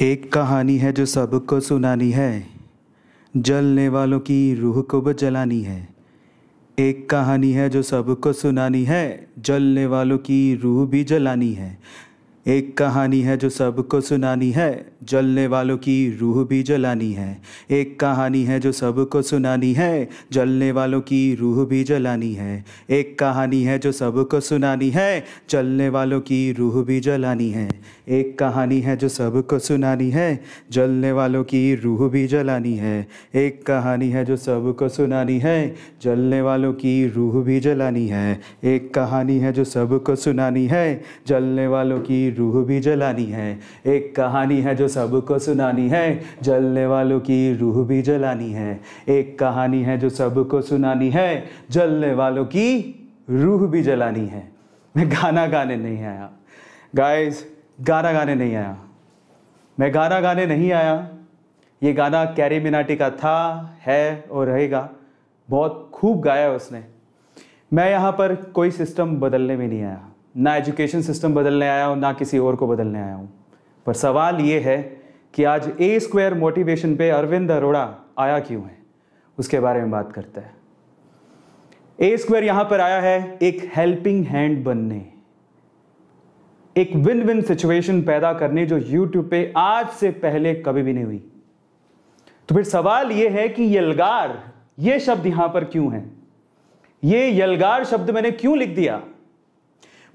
एक कहानी है जो सबको सुनानी है जलने वालों की रूह को भी जलानी है एक कहानी है जो सबको सुनानी है जलने वालों की रूह भी जलानी है एक कहानी है जो सबको सुनानी है जलने वालों की रूह भी जलानी है एक कहानी है जो सबको सुनानी है जलने वालों की रूह भी जलानी है एक कहानी है जो सबको सुनानी है जलने वालों की रूह भी जलानी है एक कहानी है जो सबको सुनानी है जलने वालों की रूह भी जलानी है एक कहानी है जो सबको सुनानी है जलने वालों की रूह भी जलानी है एक कहानी है जो सबको सुनानी है जलने वालों की रूह भी जलानी है एक कहानी है जो सबको सुनानी है जलने वालों की रूह भी जलानी है एक कहानी है जो सबको सुनानी है जलने वालों की रूह भी जलानी है मैं गाना गाने नहीं आया गाइस गाना गाने नहीं आया मैं गाना गाने नहीं आया ये गाना कैरी मिनाटी का था है और रहेगा बहुत खूब गाया उसने मैं यहाँ पर कोई सिस्टम बदलने में नहीं आया ना एजुकेशन सिस्टम बदलने आया हूँ ना किसी और को बदलने आया हूँ पर सवाल ये है कि आज ए स्क्वायर मोटिवेशन पे अरविंद अरोड़ा आया क्यों है उसके बारे में बात करता है ए स्क्वायर यहां पर आया है एक हेल्पिंग हैंड बनने एक विन विन सिचुएशन पैदा करने जो यूट्यूब पे आज से पहले कभी भी नहीं हुई तो फिर सवाल यह है कि यलगार ये शब्द यहां पर क्यों है ये यलगार शब्द मैंने क्यों लिख दिया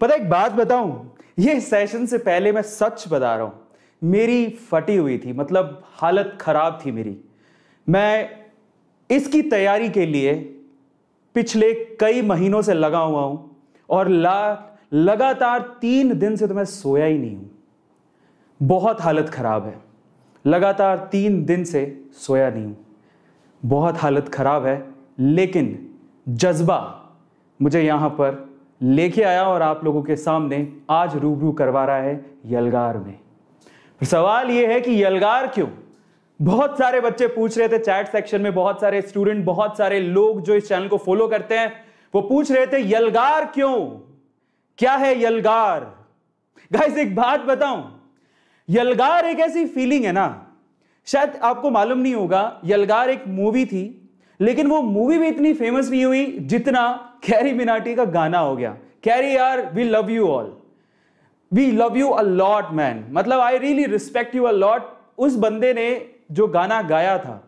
पता एक बात बताऊं ये सेशन से पहले मैं सच बता रहा हूं मेरी फटी हुई थी मतलब हालत खराब थी मेरी मैं इसकी तैयारी के लिए पिछले कई महीनों से लगा हुआ हूं और ला लगातार तीन दिन से तो मैं सोया ही नहीं हूं बहुत हालत खराब है लगातार तीन दिन से सोया नहीं हूं बहुत हालत खराब है लेकिन जज्बा मुझे यहां पर लेके आया और आप लोगों के सामने आज रूबरू करवा रहा है यलगार में सवाल यह है कि यलगार क्यों बहुत सारे बच्चे पूछ रहे थे चैट सेक्शन में बहुत सारे स्टूडेंट बहुत सारे लोग जो इस चैनल को फॉलो करते हैं वो पूछ रहे थे यलगार क्यों क्या है यलगार गाइस एक बात बताऊं यलगार एक ऐसी फीलिंग है ना शायद आपको मालूम नहीं होगा यलगार एक मूवी थी लेकिन वो मूवी भी इतनी फेमस नहीं हुई जितना कैरी मिनाटी का गाना हो गया कैरी यार we love you all we love you a lot man मतलब I really respect you a lot उस बंदे ने जो गाना गाया था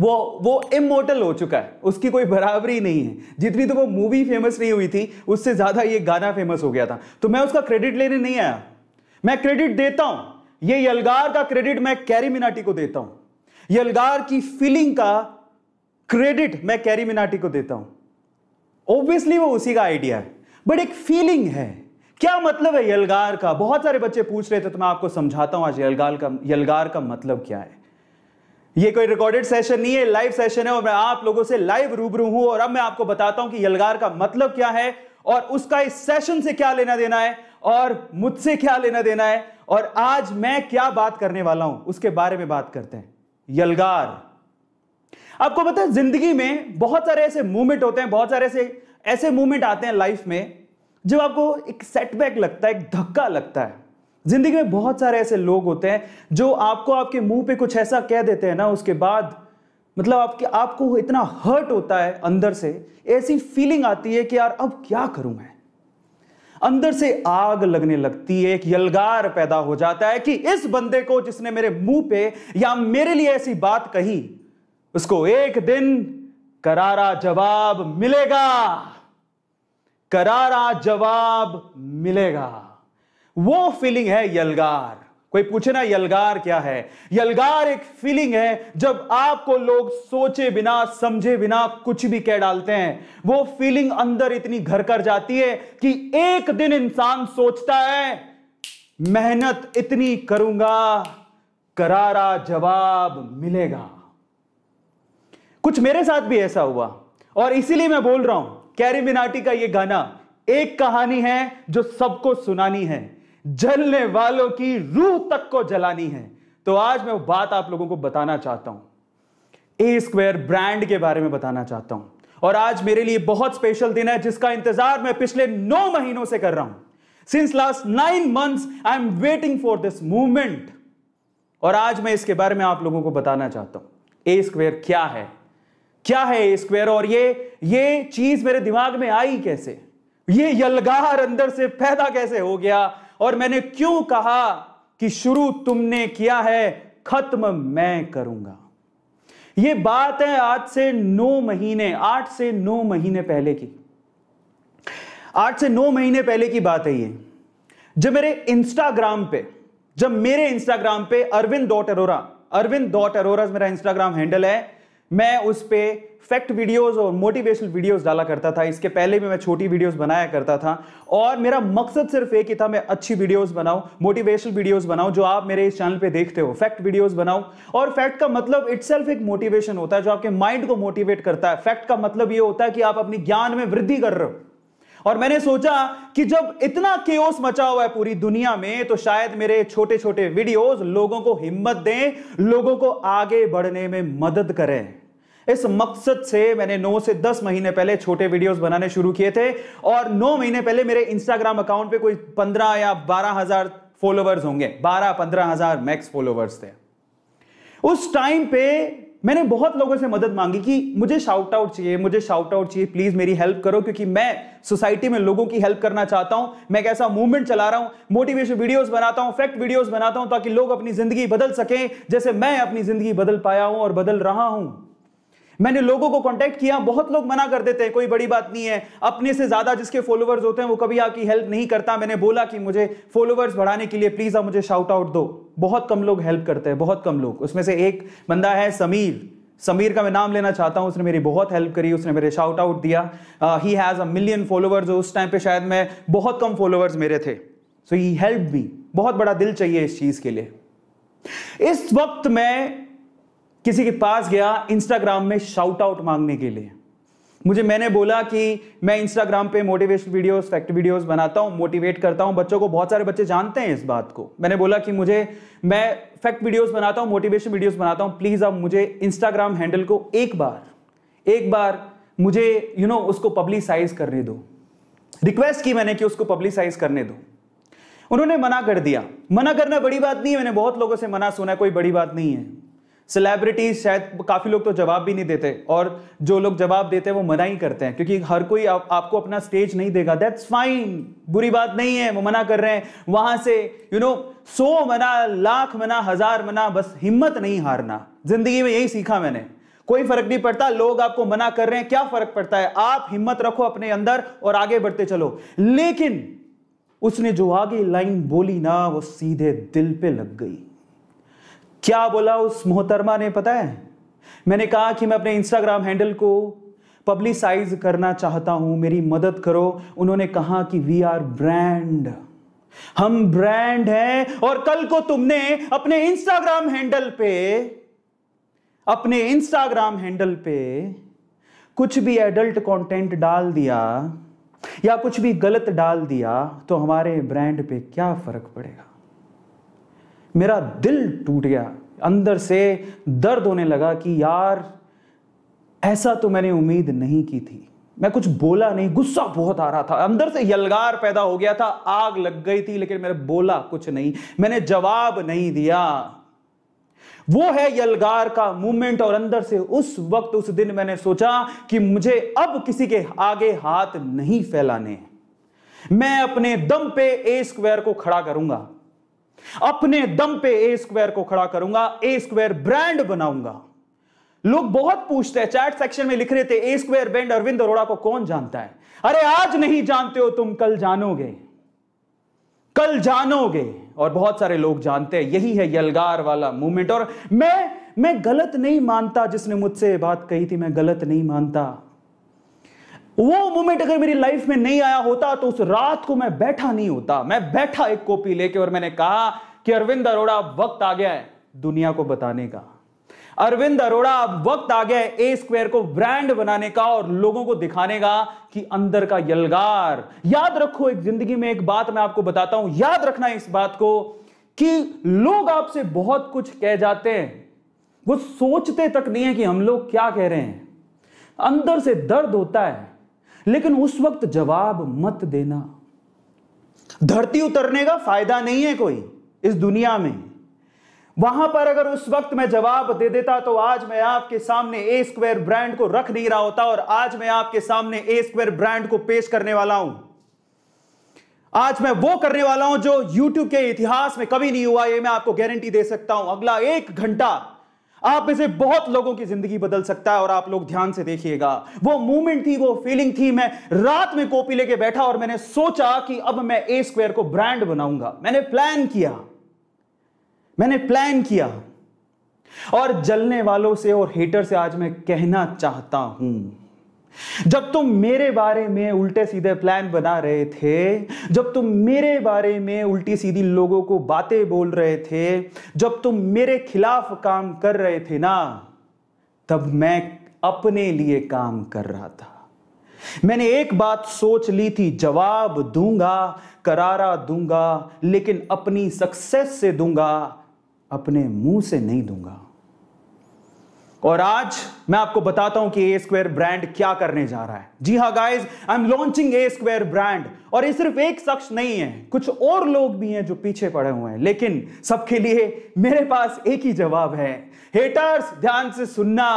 वो वो इमोटल हो चुका है उसकी कोई बराबरी नहीं है जितनी तो वो मूवी फेमस नहीं हुई थी उससे ज़्यादा ये गाना फेमस हो गया था तो मैं उसका क्रेडिट लेने नहीं आया मैं क्रेडिट देता हूँ ये यलगार का क्रेडिट मैं कैरी मिनाटी को देता हूँ यलगार की फीलिंग का क्रेडिट मैं कैरी मिनाटी को देता हूं ऑब्वियसली वो उसी का आइडिया है बट एक फीलिंग है क्या मतलब है यलगार का बहुत सारे बच्चे पूछ रहे थे तो मैं आपको समझाता हूं आज यलगार का यलगार का मतलब क्या है ये कोई रिकॉर्डेड सेशन नहीं है लाइव सेशन है और मैं आप लोगों से लाइव रूबरू हूं और अब मैं आपको बताता हूं कि यलगार का मतलब क्या है और उसका इस सेशन से क्या लेना देना है और मुझसे क्या लेना देना है और आज मैं क्या बात करने वाला हूं उसके बारे में बात करते हैं यलगार आपको पता है जिंदगी में बहुत सारे ऐसे मूवमेंट होते हैं बहुत सारे ऐसे ऐसे मूवमेंट आते हैं लाइफ में जब आपको एक सेटबैक लगता है एक धक्का लगता है जिंदगी में बहुत सारे ऐसे लोग होते हैं जो आपको आपके मुंह पे कुछ ऐसा कह देते हैं ना उसके बाद मतलब आपके आपको इतना हर्ट होता है अंदर से ऐसी फीलिंग आती है कि यार अब क्या करूं मैं अंदर से आग लगने लगती है एक यलगार पैदा हो जाता है कि इस बंदे को जिसने मेरे मुंह पे या मेरे लिए ऐसी बात कही उसको एक दिन करारा जवाब मिलेगा करारा जवाब मिलेगा वो फीलिंग है यलगार कोई पूछे ना यलगार क्या है यलगार एक फीलिंग है जब आपको लोग सोचे बिना समझे बिना कुछ भी कह डालते हैं वो फीलिंग अंदर इतनी घर कर जाती है कि एक दिन इंसान सोचता है मेहनत इतनी करूंगा करारा जवाब मिलेगा कुछ मेरे साथ भी ऐसा हुआ और इसीलिए मैं बोल रहा हूं कैरी मिनाटी का यह गाना एक कहानी है जो सबको सुनानी है जलने वालों की रूह तक को जलानी है तो आज मैं वो बात आप लोगों को बताना चाहता हूं ए स्क्वायर ब्रांड के बारे में बताना चाहता हूं और आज मेरे लिए बहुत स्पेशल दिन है जिसका इंतजार मैं पिछले नौ महीनों से कर रहा हूं since last nine months I am waiting for this movement और आज मैं इसके बारे में आप लोगों को बताना चाहता हूं ए स्क्वेयर क्या है क्या है ए स्क्वायर और ये ये चीज मेरे दिमाग में आई कैसे ये यलगार अंदर से पैदा कैसे हो गया और मैंने क्यों कहा कि शुरू तुमने किया है खत्म मैं करूंगा ये बात है आज से नौ महीने आठ से नौ महीने पहले की आठ से नौ महीने पहले की बात है ये जब मेरे इंस्टाग्राम पे जब मेरे इंस्टाग्राम पे अरविंद डॉट अरोरा अरविंद डॉट अरोरा मेरा इंस्टाग्राम हैंडल है मैं उस पर फैक्ट वीडियोस और मोटिवेशनल वीडियोस डाला करता था इसके पहले भी मैं छोटी वीडियोस बनाया करता था और मेरा मकसद सिर्फ एक ही था मैं अच्छी वीडियोस बनाऊं मोटिवेशनल वीडियोस बनाऊं जो आप मेरे इस चैनल पे देखते हो फैक्ट वीडियोस बनाऊं और फैक्ट का मतलब इटसेल्फ एक मोटिवेशन होता है जो आपके माइंड को मोटिवेट करता है फैक्ट का मतलब ये होता है कि आप अपनी ज्ञान में वृद्धि कर रहे हो और मैंने सोचा कि जब इतना केओस मचा हुआ है पूरी दुनिया में तो शायद मेरे छोटे छोटे वीडियोस लोगों को हिम्मत दें लोगों को आगे बढ़ने में मदद करें इस मकसद से मैंने 9 से 10 महीने पहले छोटे वीडियोस बनाने शुरू किए थे और 9 महीने पहले मेरे इंस्टाग्राम अकाउंट पे कोई 15 या बारह हजार फॉलोवर्स होंगे बारह पंद्रह हजार मैक्स फॉलोवर्स थे उस टाइम पे मैंने बहुत लोगों से मदद मांगी कि मुझे शाउट आउट चाहिए मुझे शाउट आउट चाहिए प्लीज मेरी हेल्प करो क्योंकि मैं सोसाइटी में लोगों की हेल्प करना चाहता हूं मैं कैसा मूवमेंट चला रहा हूं मोटिवेशन वीडियोस बनाता हूं फैक्ट वीडियोस बनाता हूं ताकि लोग अपनी जिंदगी बदल सकें जैसे मैं अपनी जिंदगी बदल पाया हूं और बदल रहा हूं मैंने लोगों को कॉन्टैक्ट किया बहुत लोग मना कर देते हैं कोई बड़ी बात नहीं है अपने से ज़्यादा जिसके फॉलोअर्स होते हैं वो कभी आपकी हेल्प नहीं करता मैंने बोला कि मुझे फॉलोवर्स बढ़ाने के लिए प्लीज़ आप मुझे शाउट आउट दो बहुत कम लोग हेल्प करते हैं बहुत कम लोग उसमें से एक बंदा है समीर समीर का मैं नाम लेना चाहता हूँ उसने मेरी बहुत हेल्प करी उसने मेरे शाउट आउट दिया he has a million followers उस टाइम पे शायद मैं बहुत कम फॉलोवर्स मेरे थे सो ही हेल्प मी बहुत बड़ा दिल चाहिए इस चीज़ के लिए इस वक्त मैं किसी के पास गया इंस्टाग्राम में शाउट आउट मांगने के लिए मुझे मैंने बोला कि मैं इंस्टाग्राम पे मोटिवेशनल वीडियोस फैक्ट वीडियोस बनाता हूँ मोटिवेट करता हूँ बच्चों को बहुत सारे बच्चे जानते हैं इस बात को मैंने बोला कि मुझे मैं फैक्ट वीडियोस बनाता हूँ मोटिवेशन वीडियोस बनाता हूँ प्लीज़ आप मुझे इंस्टाग्राम हैंडल को एक बार एक बार मुझे यू you नो know, उसको पब्लिसाइज करने दो रिक्वेस्ट की मैंने कि उसको पब्लिसाइज करने दो उन्होंने मना कर दिया मना करना बड़ी बात नहीं है मैंने बहुत लोगों से मना सुना कोई बड़ी बात नहीं है सेलेब्रिटीज शायद काफ़ी लोग तो जवाब भी नहीं देते और जो लोग जवाब देते हैं वो मना ही करते हैं क्योंकि हर कोई आप, आपको अपना स्टेज नहीं देगा दैट्स फाइन बुरी बात नहीं है वो मना कर रहे हैं वहां से यू नो सौ मना लाख मना हजार मना बस हिम्मत नहीं हारना जिंदगी में यही सीखा मैंने कोई फर्क नहीं पड़ता लोग आपको मना कर रहे हैं क्या फर्क पड़ता है आप हिम्मत रखो अपने अंदर और आगे बढ़ते चलो लेकिन उसने जो आगे लाइन बोली ना वो सीधे दिल पे लग गई क्या बोला उस मोहतरमा ने पता है मैंने कहा कि मैं अपने इंस्टाग्राम हैंडल को पब्लिसाइज करना चाहता हूं मेरी मदद करो उन्होंने कहा कि वी आर ब्रांड हम ब्रांड हैं और कल को तुमने अपने इंस्टाग्राम हैंडल पे अपने इंस्टाग्राम हैंडल पे कुछ भी एडल्ट कंटेंट डाल दिया या कुछ भी गलत डाल दिया तो हमारे ब्रांड पे क्या फर्क पड़ेगा मेरा दिल टूट गया अंदर से दर्द होने लगा कि यार ऐसा तो मैंने उम्मीद नहीं की थी मैं कुछ बोला नहीं गुस्सा बहुत आ रहा था अंदर से यलगार पैदा हो गया था आग लग गई थी लेकिन मैंने बोला कुछ नहीं मैंने जवाब नहीं दिया वो है यलगार का मूवमेंट और अंदर से उस वक्त उस दिन मैंने सोचा कि मुझे अब किसी के आगे हाथ नहीं फैलाने मैं अपने दम पे ए स्क्वायर को खड़ा करूंगा अपने दम पे ए स्क्वायर को खड़ा करूंगा ए स्क्वायर ब्रांड बनाऊंगा लोग बहुत पूछते हैं चैट सेक्शन में लिख रहे थे A square band Arvind Arora को कौन जानता है अरे आज नहीं जानते हो तुम कल जानोगे कल जानोगे और बहुत सारे लोग जानते हैं यही है यलगार वाला मूवमेंट और मैं मैं गलत नहीं मानता जिसने मुझसे बात कही थी मैं गलत नहीं मानता वो मोमेंट अगर मेरी लाइफ में नहीं आया होता तो उस रात को मैं बैठा नहीं होता मैं बैठा एक कॉपी लेके और मैंने कहा कि अरविंद अरोड़ा वक्त आ गया है दुनिया को बताने का अरविंद अरोड़ा अब वक्त आ गया ए स्क्वायर को ब्रांड बनाने का और लोगों को दिखाने का कि अंदर का यलगार याद रखो एक जिंदगी में एक बात मैं आपको बताता हूं याद रखना इस बात को कि लोग आपसे बहुत कुछ कह जाते हैं वो सोचते तक नहीं है कि हम लोग क्या कह रहे हैं अंदर से दर्द होता है लेकिन उस वक्त जवाब मत देना धरती उतरने का फायदा नहीं है कोई इस दुनिया में वहां पर अगर उस वक्त मैं जवाब दे देता तो आज मैं आपके सामने ए स्क्वायर ब्रांड को रख नहीं रहा होता और आज मैं आपके सामने ए स्क्वायर ब्रांड को पेश करने वाला हूं आज मैं वो करने वाला हूं जो YouTube के इतिहास में कभी नहीं हुआ ये मैं आपको गारंटी दे सकता हूं अगला एक घंटा आप में से बहुत लोगों की जिंदगी बदल सकता है और आप लोग ध्यान से देखिएगा वो मूवमेंट थी वो फीलिंग थी मैं रात में कॉपी लेके बैठा और मैंने सोचा कि अब मैं ए स्क्वायर को ब्रांड बनाऊंगा मैंने प्लान किया मैंने प्लान किया और जलने वालों से और हेटर से आज मैं कहना चाहता हूं जब तुम मेरे बारे में उल्टे सीधे प्लान बना रहे थे जब तुम मेरे बारे में उल्टी सीधी लोगों को बातें बोल रहे थे जब तुम मेरे खिलाफ काम कर रहे थे ना तब मैं अपने लिए काम कर रहा था मैंने एक बात सोच ली थी जवाब दूंगा करारा दूंगा लेकिन अपनी सक्सेस से दूंगा अपने मुंह से नहीं दूंगा और आज मैं आपको बताता हूं कि ए स्क्वायर ब्रांड क्या करने जा रहा है जी हाँ guys I am launching A square brand और ये सिर्फ एक शख्स नहीं है कुछ और लोग भी हैं जो पीछे पड़े हुए हैं लेकिन सबके लिए मेरे पास एक ही जवाब है हेटर्स ध्यान से सुनना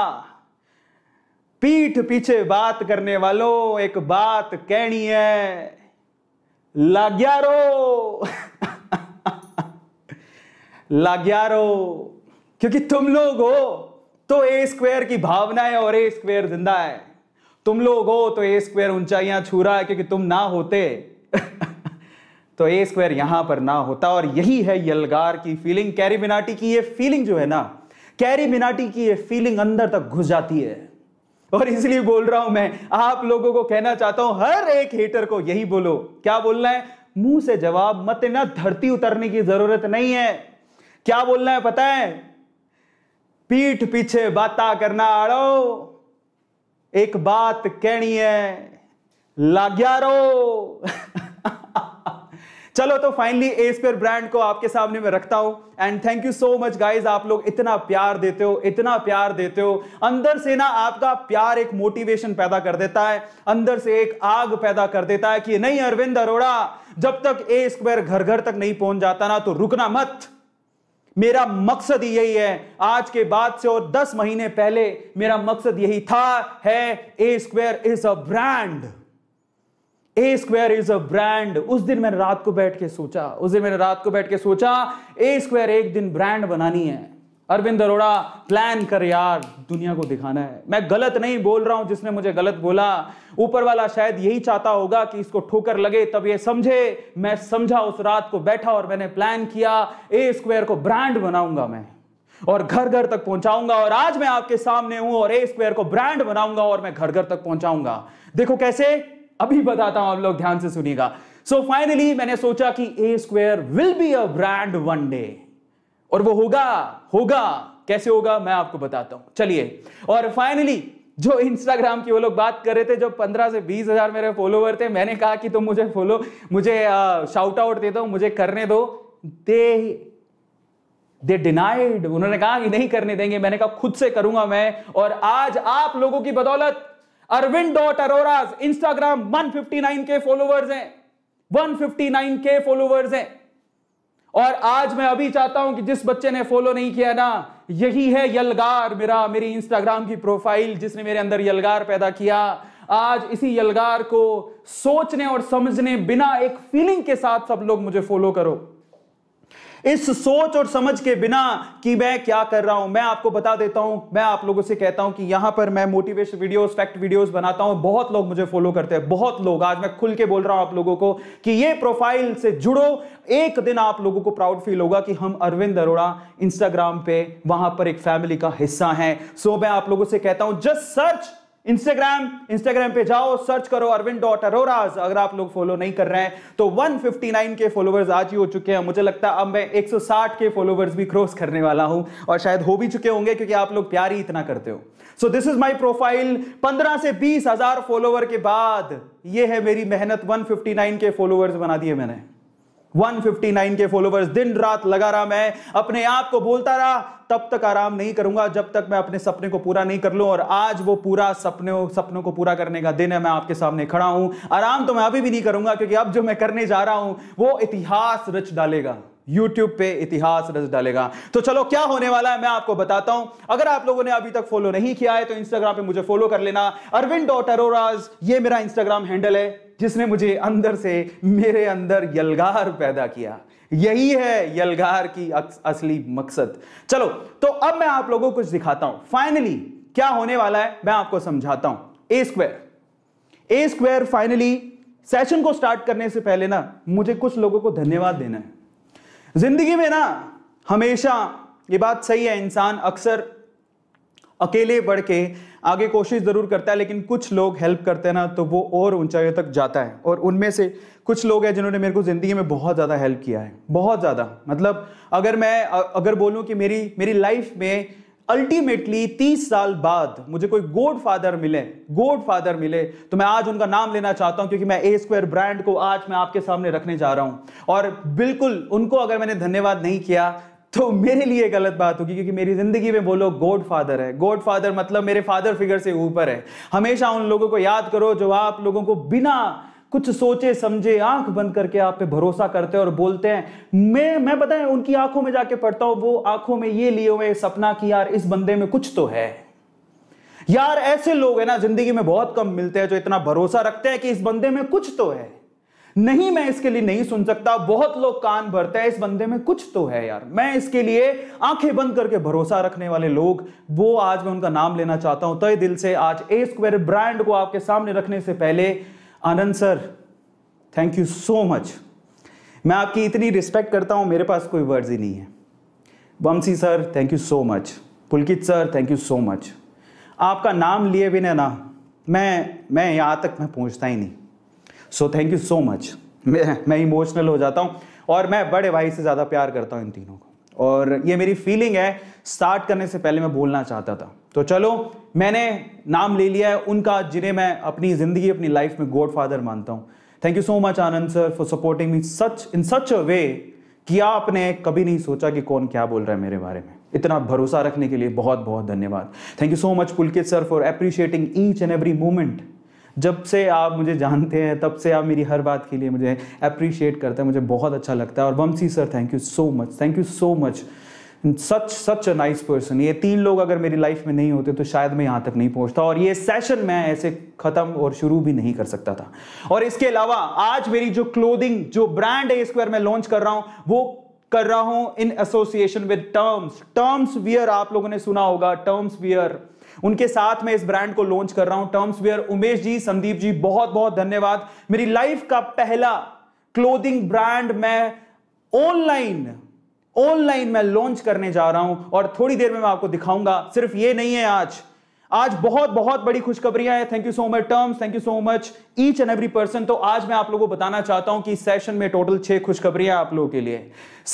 पीठ पीछे बात करने वालों एक बात कहनी है लाग्यारो लाग्यारो क्योंकि तुम लोग हो तो ए स्क्वेयर की भावना है और ए स्क्वेयर जिंदा है तुम लोग हो तो ए स्क्वेयर ऊंचाइयां छू रहा है क्योंकि तुम ना होते तो ए स्क्वेयर यहां पर ना होता और यही है यलगार की फीलिंग कैरी मिनाटी की ये फीलिंग जो है ना कैरी मिनाटी की ये फीलिंग अंदर तक घुस जाती है और इसलिए बोल रहा हूं मैं आप लोगों को कहना चाहता हूं हर एक हेटर को यही बोलो क्या बोलना है मुंह से जवाब मत ना धरती उतरने की जरूरत नहीं है क्या बोलना है पता है पीठ पीछे बाता करना आड़ो एक बात कहनी है लाग्या रो चलो तो फाइनली ए स्पेयर ब्रांड को आपके सामने मैं रखता हूं and thank you so much guys आप लोग इतना प्यार देते हो इतना प्यार देते हो अंदर से ना आपका प्यार एक मोटिवेशन पैदा कर देता है अंदर से एक आग पैदा कर देता है कि नहीं अरविंद अरोड़ा जब तक ए स्क्वायर घर घर तक नहीं पहुंच जाता ना तो रुकना मत मेरा मकसद यही है आज के बाद से और दस महीने पहले मेरा मकसद यही था है A square is a brand A square is a brand उस दिन मैंने रात को बैठ के सोचा उस दिन मैंने रात को बैठ के सोचा ए स्क्वायर एक दिन ब्रांड बनानी है अरविंद अरोड़ा प्लान कर यार दुनिया को दिखाना है मैं गलत नहीं बोल रहा हूं जिसने मुझे गलत बोला ऊपर वाला शायद यही चाहता होगा कि इसको ठोकर लगे तब ये समझे मैं समझा उस रात को बैठा और मैंने प्लान किया ए स्क्वायर को ब्रांड बनाऊंगा मैं और घर घर तक पहुंचाऊंगा और आज मैं आपके सामने हूं और ए स्क्वायर को ब्रांड बनाऊंगा और मैं घर घर तक पहुंचाऊंगा देखो कैसे अभी बताता हूं आप लोग ध्यान से सुनिएगा सो फाइनली मैंने सोचा कि A square will be a brand one day और वो होगा होगा कैसे होगा मैं आपको बताता हूं चलिए और फाइनली जो इंस्टाग्राम की वो लोग बात कर रहे थे जो 15 से 20 हजार मेरे फॉलोवर थे मैंने कहा कि तुम मुझे फॉलो मुझे शाउट आउट दे दो मुझे करने दो दे दे डिनाइड उन्होंने कहा कि नहीं करने देंगे मैंने कहा खुद से करूंगा मैं और आज आप लोगों की बदौलत अरविंद डॉट अरोराज इंस्टाग्राम 159 के फॉलोवर्स हैं 159 के फॉलोवर्स हैं और आज मैं अभी चाहता हूं कि जिस बच्चे ने फॉलो नहीं किया ना यही है यलगार मेरा मेरी इंस्टाग्राम की प्रोफाइल जिसने मेरे अंदर यलगार पैदा किया आज इसी यलगार को सोचने और समझने बिना एक फीलिंग के साथ सब लोग मुझे फॉलो करो इस सोच और समझ के बिना कि मैं क्या कर रहा हूं मैं आपको बता देता हूं मैं आप लोगों से कहता हूं कि यहां पर मैं मोटिवेशन वीडियोस फैक्ट वीडियोस बनाता हूं बहुत लोग मुझे फॉलो करते हैं बहुत लोग आज मैं खुल के बोल रहा हूं आप लोगों को कि ये प्रोफाइल से जुड़ो एक दिन आप लोगों को प्राउड फील होगा कि हम अरविंद अरोड़ा इंस्टाग्राम पे वहां पर एक फैमिली का हिस्सा है सो मैं आप लोगों से कहता हूं जस्ट सर्च इंस्टाग्राम इंस्टाग्राम पे जाओ सर्च करो अरविंद डॉट अरोराज अगर आप लोग फॉलो नहीं कर रहे हैं तो 159 के फॉलोवर्स आज ही हो चुके हैं मुझे लगता है अब मैं 160 के फॉलोवर्स भी क्रॉस करने वाला हूं और शायद हो भी चुके होंगे क्योंकि आप लोग प्यार ही इतना करते हो so this is my profile पंद्रह से बीस हजार फॉलोवर के बाद यह है मेरी मेहनत वन के फॉलोवर्स बना दिए मैंने 159 के फॉलोवर्स दिन रात लगा रहा मैं अपने आप को बोलता रहा तब तक आराम नहीं करूंगा जब तक मैं अपने सपने को पूरा नहीं कर लूं और आज वो पूरा सपने सपनों को पूरा करने का दिन है मैं आपके सामने खड़ा हूं आराम तो मैं अभी भी नहीं करूंगा क्योंकि अब जो मैं करने जा रहा हूं वो इतिहास रच डालेगा YouTube पे इतिहास रच डालेगा तो चलो क्या होने वाला है मैं आपको बताता हूं अगर आप लोगों ने अभी तक फॉलो नहीं किया है तो इंस्टाग्राम पे मुझे फॉलो कर लेना अरविंद डॉट अरोराज ये मेरा इंस्टाग्राम हैंडल है जिसने मुझे अंदर से मेरे अंदर यलगार पैदा किया यही है यलगार की असली मकसद चलो तो अब मैं आप लोगों को कुछ दिखाता हूं फाइनली क्या होने वाला है मैं आपको समझाता हूं A square A square finally session को स्टार्ट करने से पहले ना मुझे कुछ लोगों को धन्यवाद देना है जिंदगी में ना हमेशा ये बात सही है इंसान अक्सर अकेले बढ़ के आगे कोशिश ज़रूर करता है लेकिन कुछ लोग हेल्प करते हैं ना तो वो और ऊंचाइयों तक जाता है और उनमें से कुछ लोग हैं जिन्होंने मेरे को ज़िंदगी में बहुत ज़्यादा हेल्प किया है बहुत ज़्यादा मतलब अगर मैं अगर बोलूँ कि मेरी मेरी लाइफ में अल्टीमेटली तीस साल बाद मुझे कोई गोड फादर मिले गोड फादर मिले तो मैं आज उनका नाम लेना चाहता हूं क्योंकि मैं ए स्क्वायर ब्रांड को आज मैं आपके सामने रखने जा रहा हूं और बिल्कुल उनको अगर मैंने धन्यवाद नहीं किया तो मेरे लिए गलत बात होगी क्योंकि मेरी जिंदगी में वो लोग गॉड फादर है गॉड फादर मतलब मेरे फादर फिगर से ऊपर है हमेशा उन लोगों को याद करो जो आप लोगों को बिना कुछ सोचे समझे आंख बंद करके आप पे भरोसा करते हैं और बोलते हैं मैं मैं बताएं उनकी आंखों में जाके पढ़ता हूं वो आंखों में ये लिए हुए सपना कि यार इस बंदे में कुछ तो है यार ऐसे लोग है ना जिंदगी में बहुत कम मिलते हैं जो इतना भरोसा रखते हैं कि इस बंदे में कुछ तो है नहीं मैं इसके लिए नहीं सुन सकता बहुत लोग कान भरते हैं इस बंदे में कुछ तो है यार मैं इसके लिए आंखें बंद करके भरोसा रखने वाले लोग वो आज मैं उनका नाम लेना चाहता हूं तय दिल से आज ए स्क्वायर ब्रांड को आपके सामने रखने से पहले Anand sir thank you so much मैं आपकी इतनी रिस्पेक्ट करता हूं मेरे पास कोई वर्ड ही नहीं है Vanshi sir thank you so much Pulkit sir thank you so much आपका नाम लिए बिना ना मैं मैं यहाँ तक मैं पहुँचता ही नहीं so thank you so much मैं मैं इमोशनल हो जाता हूँ और मैं बड़े भाई से ज़्यादा प्यार करता हूँ इन तीनों को और ये मेरी फीलिंग है स्टार्ट करने से पहले मैं बोलना चाहता था तो चलो मैंने नाम ले लिया है उनका जिन्हें मैं अपनी ज़िंदगी अपनी लाइफ में गॉड फादर मानता हूँ thank you so much Anand sir for supporting me such in such a way कि आपने कभी नहीं सोचा कि कौन क्या बोल रहा है मेरे बारे में इतना भरोसा रखने के लिए बहुत बहुत धन्यवाद thank you so much Pulkit sir for appreciating each and every moment जब से आप मुझे जानते हैं तब से आप मेरी हर बात के लिए मुझे अप्रिशिएट करते हैं मुझे बहुत अच्छा लगता है और Vanshi sir thank you so much thank you so much such such a nice person ये तीन लोग अगर मेरी लाइफ में नहीं होते तो शायद मैं यहाँ तक नहीं पहुँचता और ये सेशन मैं ऐसे ख़त्म और शुरू भी नहीं कर सकता था और इसके अलावा आज मेरी जो क्लोदिंग जो ब्रांड है स्क्वायर मैं लॉन्च कर रहा हूँ वो कर रहा हूँ in association with Terms Terms Wear आप लोगों ने सुना होगा टर्म्स वियर उनके साथ में इस ब्रांड को लॉन्च कर रहा हूं टर्म्स वेयर उमेश जी संदीप जी बहुत बहुत धन्यवाद मेरी लाइफ का पहला क्लोदिंग ब्रांड मैं ऑनलाइन ऑनलाइन मैं लॉन्च करने जा रहा हूं और थोड़ी देर में मैं आपको दिखाऊंगा सिर्फ ये नहीं है आज आज बहुत बहुत बड़ी खुशखबरियां हैं thank you so much Terms thank you so much each and every person तो आज मैं आप लोगों को बताना चाहता हूं कि इस सेशन में टोटल छह खुशखबरियां आप लोगों के लिए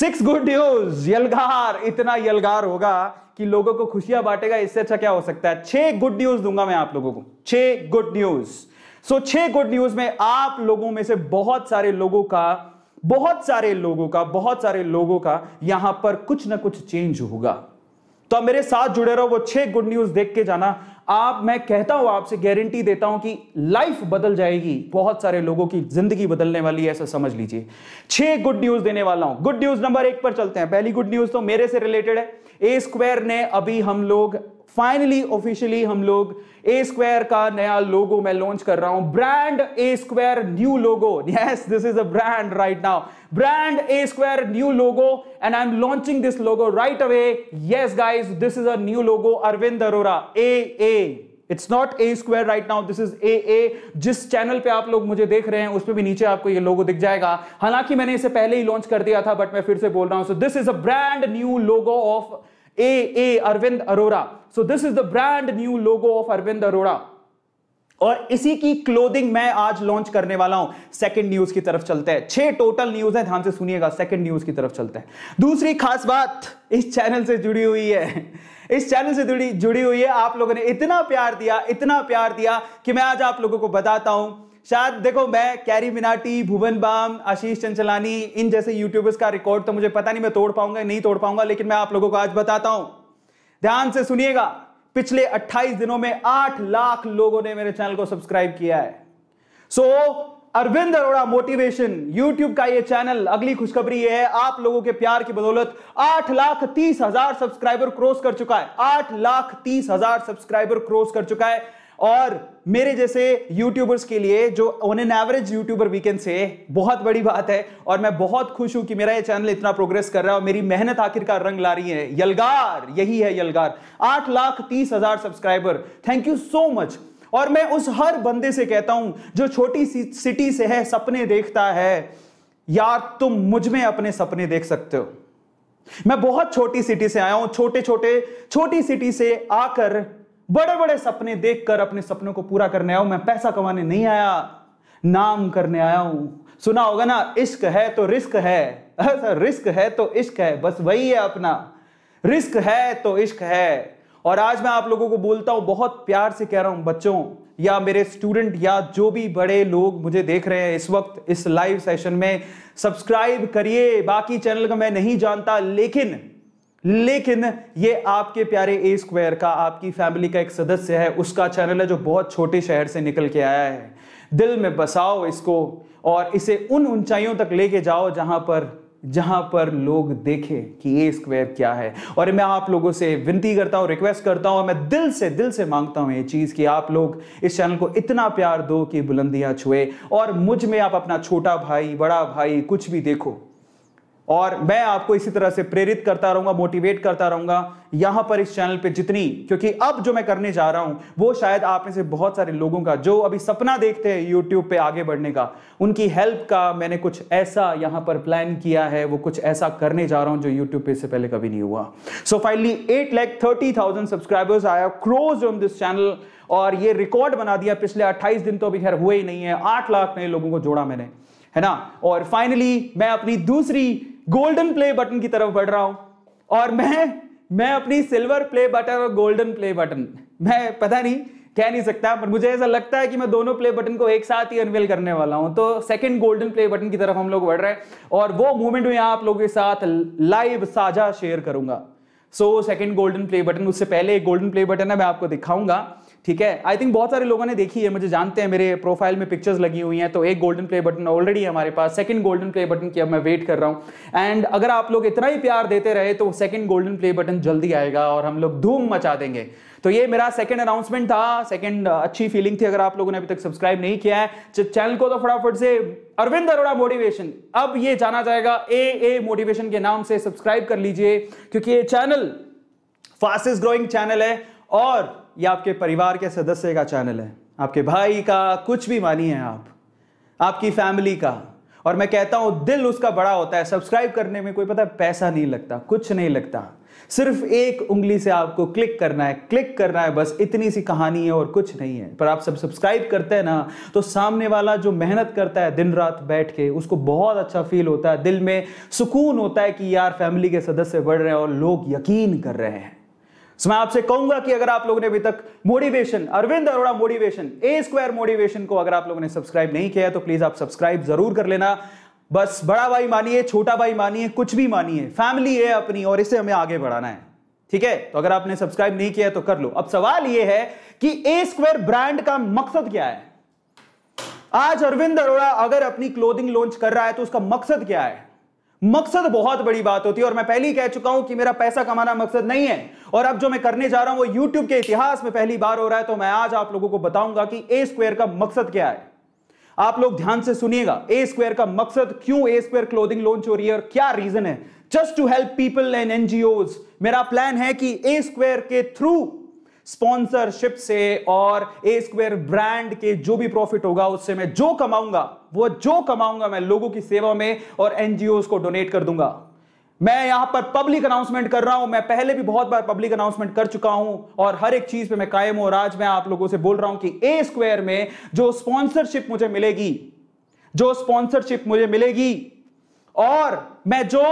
सिक्स गुड न्यूज यलगार इतना यलगार होगा कि लोगों को खुशियां बांटेगा इससे अच्छा क्या हो सकता है छह गुड न्यूज दूंगा मैं आप लोगों को छह गुड न्यूज सो छह गुड न्यूज में आप लोगों में से बहुत सारे लोगों का बहुत सारे लोगों का बहुत सारे लोगों का यहां पर कुछ ना कुछ चेंज होगा तो आप मेरे साथ जुड़े रहो वो छह गुड न्यूज देख के जाना आप मैं कहता हूं आपसे गारंटी देता हूं कि लाइफ बदल जाएगी बहुत सारे लोगों की जिंदगी बदलने वाली है ऐसा समझ लीजिए छह गुड न्यूज देने वाला हूं गुड न्यूज नंबर एक पर चलते हैं पहली गुड न्यूज तो मेरे से रिलेटेड है ए स्क्वायर ने अभी हम लोग फाइनली ऑफिशियली हम लोग ए स्क्वायर का नया लोगो मैं लॉन्च कर रहा हूं brand A square new logo yes this is a brand right now brand A square new logo and I am launching this logo right away yes guys this is a new logo Arvind Arora A A it's not A square right now this is A A जिस channel पे आप लोग मुझे देख रहे हैं उसमें भी नीचे आपको ये लोगो दिख जाएगा हालांकि मैंने इसे पहले ही लॉन्च कर दिया था बट मैं फिर से बोल रहा हूं so this is a brand new logo of A Arvind Arora. So this is the brand new logo of Arvind Arora और इसी की क्लोथिंग मैं आज लॉन्च करने वाला हूं सेकंड न्यूज की तरफ चलते हैं छह टोटल न्यूज है ध्यान से सुनिएगा सेकंड न्यूज की तरफ चलते हैं दूसरी खास बात इस चैनल से जुड़ी हुई है इस चैनल से जुड़ी जुड़ी हुई है आप लोगों ने इतना प्यार दिया इतना प्यार दिया कि मैं आज आप लोगों को बताता हूं शायद देखो मैं कैरी मिनाटी भुवन बाम आशीष चंचलानी इन जैसे यूट्यूबर्स का रिकॉर्ड तो मुझे पता नहीं मैं तोड़ पाऊंगा नहीं तोड़ पाऊंगा लेकिन मैं आप लोगों को आज बताता हूं ध्यान से सुनिएगा पिछले 28 दिनों में 8 लाख लोगों ने मेरे चैनल को सब्सक्राइब किया है so so, Arvind Arora motivation YouTube का ये चैनल अगली खुशखबरी है आप लोगों के प्यार की बदौलत आठ लाख तीस हजार सब्सक्राइबर क्रॉस कर चुका है आठ लाख तीस हजार सब्सक्राइबर क्रॉस कर चुका है और मेरे जैसे यूट्यूबर्स के लिए जो on an average YouTuber weekend से बहुत बड़ी बात है और मैं बहुत खुश हूं कि मेरा ये चैनल इतना प्रोग्रेस कर रहा है और मेरी मेहनत आखिरकार रंग ला रही है यलगार यही है यलगार आठ लाख तीस हजार subscriber thank you so much और मैं उस हर बंदे से कहता हूं जो छोटी सी सिटी से है सपने देखता है यार तुम मुझ में अपने सपने देख सकते हो मैं बहुत छोटी सिटी से आया हूं छोटे छोटे छोटी सिटी से आकर बड़े बड़े सपने देखकर अपने सपनों को पूरा करने आया हूं मैं पैसा कमाने नहीं आया नाम करने आया हूं सुना होगा ना इश्क है तो रिस्क है अच्छा, रिस्क है तो इश्क है बस वही है अपना रिस्क है तो इश्क है और आज मैं आप लोगों को बोलता हूं बहुत प्यार से कह रहा हूं बच्चों या मेरे स्टूडेंट या जो भी बड़े लोग मुझे देख रहे हैं इस वक्त इस लाइव सेशन में सब्सक्राइब करिए बाकी चैनल का मैं नहीं जानता लेकिन लेकिन ये आपके प्यारे ए स्क्वायर का आपकी फैमिली का एक सदस्य है उसका चैनल है जो बहुत छोटे शहर से निकल के आया है दिल में बसाओ इसको और इसे उन ऊंचाइयों तक लेके जाओ जहां पर जहां पर लोग देखें कि ए स्क्वायर क्या है और मैं आप लोगों से विनती करता हूं रिक्वेस्ट करता हूं मैं दिल से दिल से मांगता हूं ये चीज़ कि आप लोग इस चैनल को इतना प्यार दो कि बुलंदियां छुए और मुझ में आप अपना छोटा भाई बड़ा भाई कुछ भी देखो और मैं आपको इसी तरह से प्रेरित करता रहूंगा मोटिवेट करता रहूंगा यहां पर इस चैनल पे जितनी क्योंकि अब जो मैं करने जा रहा हूं वो शायद आप में से बहुत सारे लोगों का जो अभी सपना देखते हैं यूट्यूब पे आगे बढ़ने का उनकी हेल्प का मैंने कुछ ऐसा यहां पर प्लान किया है वो कुछ ऐसा करने जा रहा हूं जो यूट्यूब पे इससे पहले कभी नहीं हुआ so finally eight lakh thirty thousand subscribers आया क्रोज ऑन दिस चैनल और ये रिकॉर्ड बना दिया पिछले अट्ठाईस दिन तो अभी खैर हुए ही नहीं है आठ लाख नए लोगों को जोड़ा मैंने है ना और फाइनली मैं अपनी दूसरी गोल्डन प्ले बटन की तरफ बढ़ रहा हूं और मैं मैं अपनी सिल्वर प्ले बटन और गोल्डन प्ले बटन मैं पता नहीं कह नहीं सकता पर मुझे ऐसा लगता है कि मैं दोनों प्ले बटन को एक साथ ही अनवेल करने वाला हूं तो सेकंड गोल्डन प्ले बटन की तरफ हम लोग बढ़ रहे हैं और वो मूवमेंट में आप लोगों के साथ लाइव साझा शेयर करूंगा so second golden play button उससे पहले एक गोल्डन प्ले बटन है मैं आपको दिखाऊंगा ठीक है आई थिंक बहुत सारे लोगों ने देखी है मुझे जानते हैं मेरे प्रोफाइल में पिक्चर्स लगी हुई हैं तो एक गोल्डन प्ले बटन ऑलरेडी है हमारे पास सेकंड गोल्डन प्ले बटन की अब मैं वेट कर रहा हूं एंड अगर आप लोग इतना ही प्यार देते रहे तो सेकंड गोल्डन प्ले बटन जल्दी आएगा और हम लोग धूम मचा देंगे तो ये मेरा सेकंड अनाउंसमेंट था सेकंड uh, अच्छी फीलिंग थी अगर आप लोगों ने अभी तक सब्सक्राइब नहीं किया है चैनल को तो फटाफट से अरविंद अरोड़ा मोटिवेशन अब ये जाना जाएगा ए ए मोटिवेशन के नाम से सब्सक्राइब कर लीजिए क्योंकि ये चैनल फास्टेस्ट ग्रोइंग चैनल है और या आपके परिवार के सदस्य का चैनल है आपके भाई का कुछ भी मानिए आप आपकी फैमिली का और मैं कहता हूं दिल उसका बड़ा होता है सब्सक्राइब करने में कोई पता है पैसा नहीं लगता कुछ नहीं लगता सिर्फ एक उंगली से आपको क्लिक करना है क्लिक करना है बस इतनी सी कहानी है और कुछ नहीं है पर आप सब सब्सक्राइब करते हैं ना तो सामने वाला जो मेहनत करता है दिन रात बैठ के उसको बहुत अच्छा फील होता है दिल में सुकून होता है कि यार फैमिली के सदस्य बढ़ रहे हैं और लोग यकीन कर रहे हैं सो मैं आपसे कहूंगा कि अगर आप लोगों ने अभी तक motivation Arvind Arora motivation A square motivation को अगर आप लोगों ने सब्सक्राइब नहीं किया तो प्लीज आप सब्सक्राइब जरूर कर लेना बस बड़ा भाई मानिए छोटा भाई मानिए कुछ भी मानिए फैमिली है अपनी और इसे हमें आगे बढ़ाना है ठीक है तो अगर आपने सब्सक्राइब नहीं किया है तो कर लो अब सवाल यह है कि ए स्क्वायर ब्रांड का मकसद क्या है आज अरविंद अरोड़ा अगर अपनी क्लोथिंग लॉन्च कर रहा है तो उसका मकसद क्या है मकसद बहुत बड़ी बात होती है और मैं पहले ही कह चुका हूं कि मेरा पैसा कमाना मकसद नहीं है और अब जो मैं करने जा रहा हूं वो यूट्यूब के इतिहास में पहली बार हो रहा है तो मैं आज आप लोगों को बताऊंगा कि ए स्क्वेयर का मकसद क्या है आप लोग ध्यान से सुनिएगा ए स्क्वेयर का मकसद क्यों ए स्क्वेयर क्लोदिंग लॉन्च हो रही है और क्या रीजन है just to help people and NGO मेरा प्लान है कि ए स्क्वेयर के थ्रू स्पॉन्सरशिप से और ए स्क्वेयर ब्रांड के जो भी प्रॉफिट होगा उससे मैं जो कमाऊंगा वो जो कमाऊंगा मैं लोगों की सेवा में और एनजीओ को डोनेट कर दूंगा मैं यहां पर पब्लिक अनाउंसमेंट कर रहा हूं मैं पहले भी बहुत बार पब्लिक अनाउंसमेंट कर चुका हूं और हर एक चीज पे मैं कायम हूं और आज मैं आप लोगों से बोल रहा हूं कि ए स्क्वायर में जो स्पॉन्सरशिप मुझे मिलेगी जो स्पॉन्सरशिप मुझे मिलेगी और मैं जो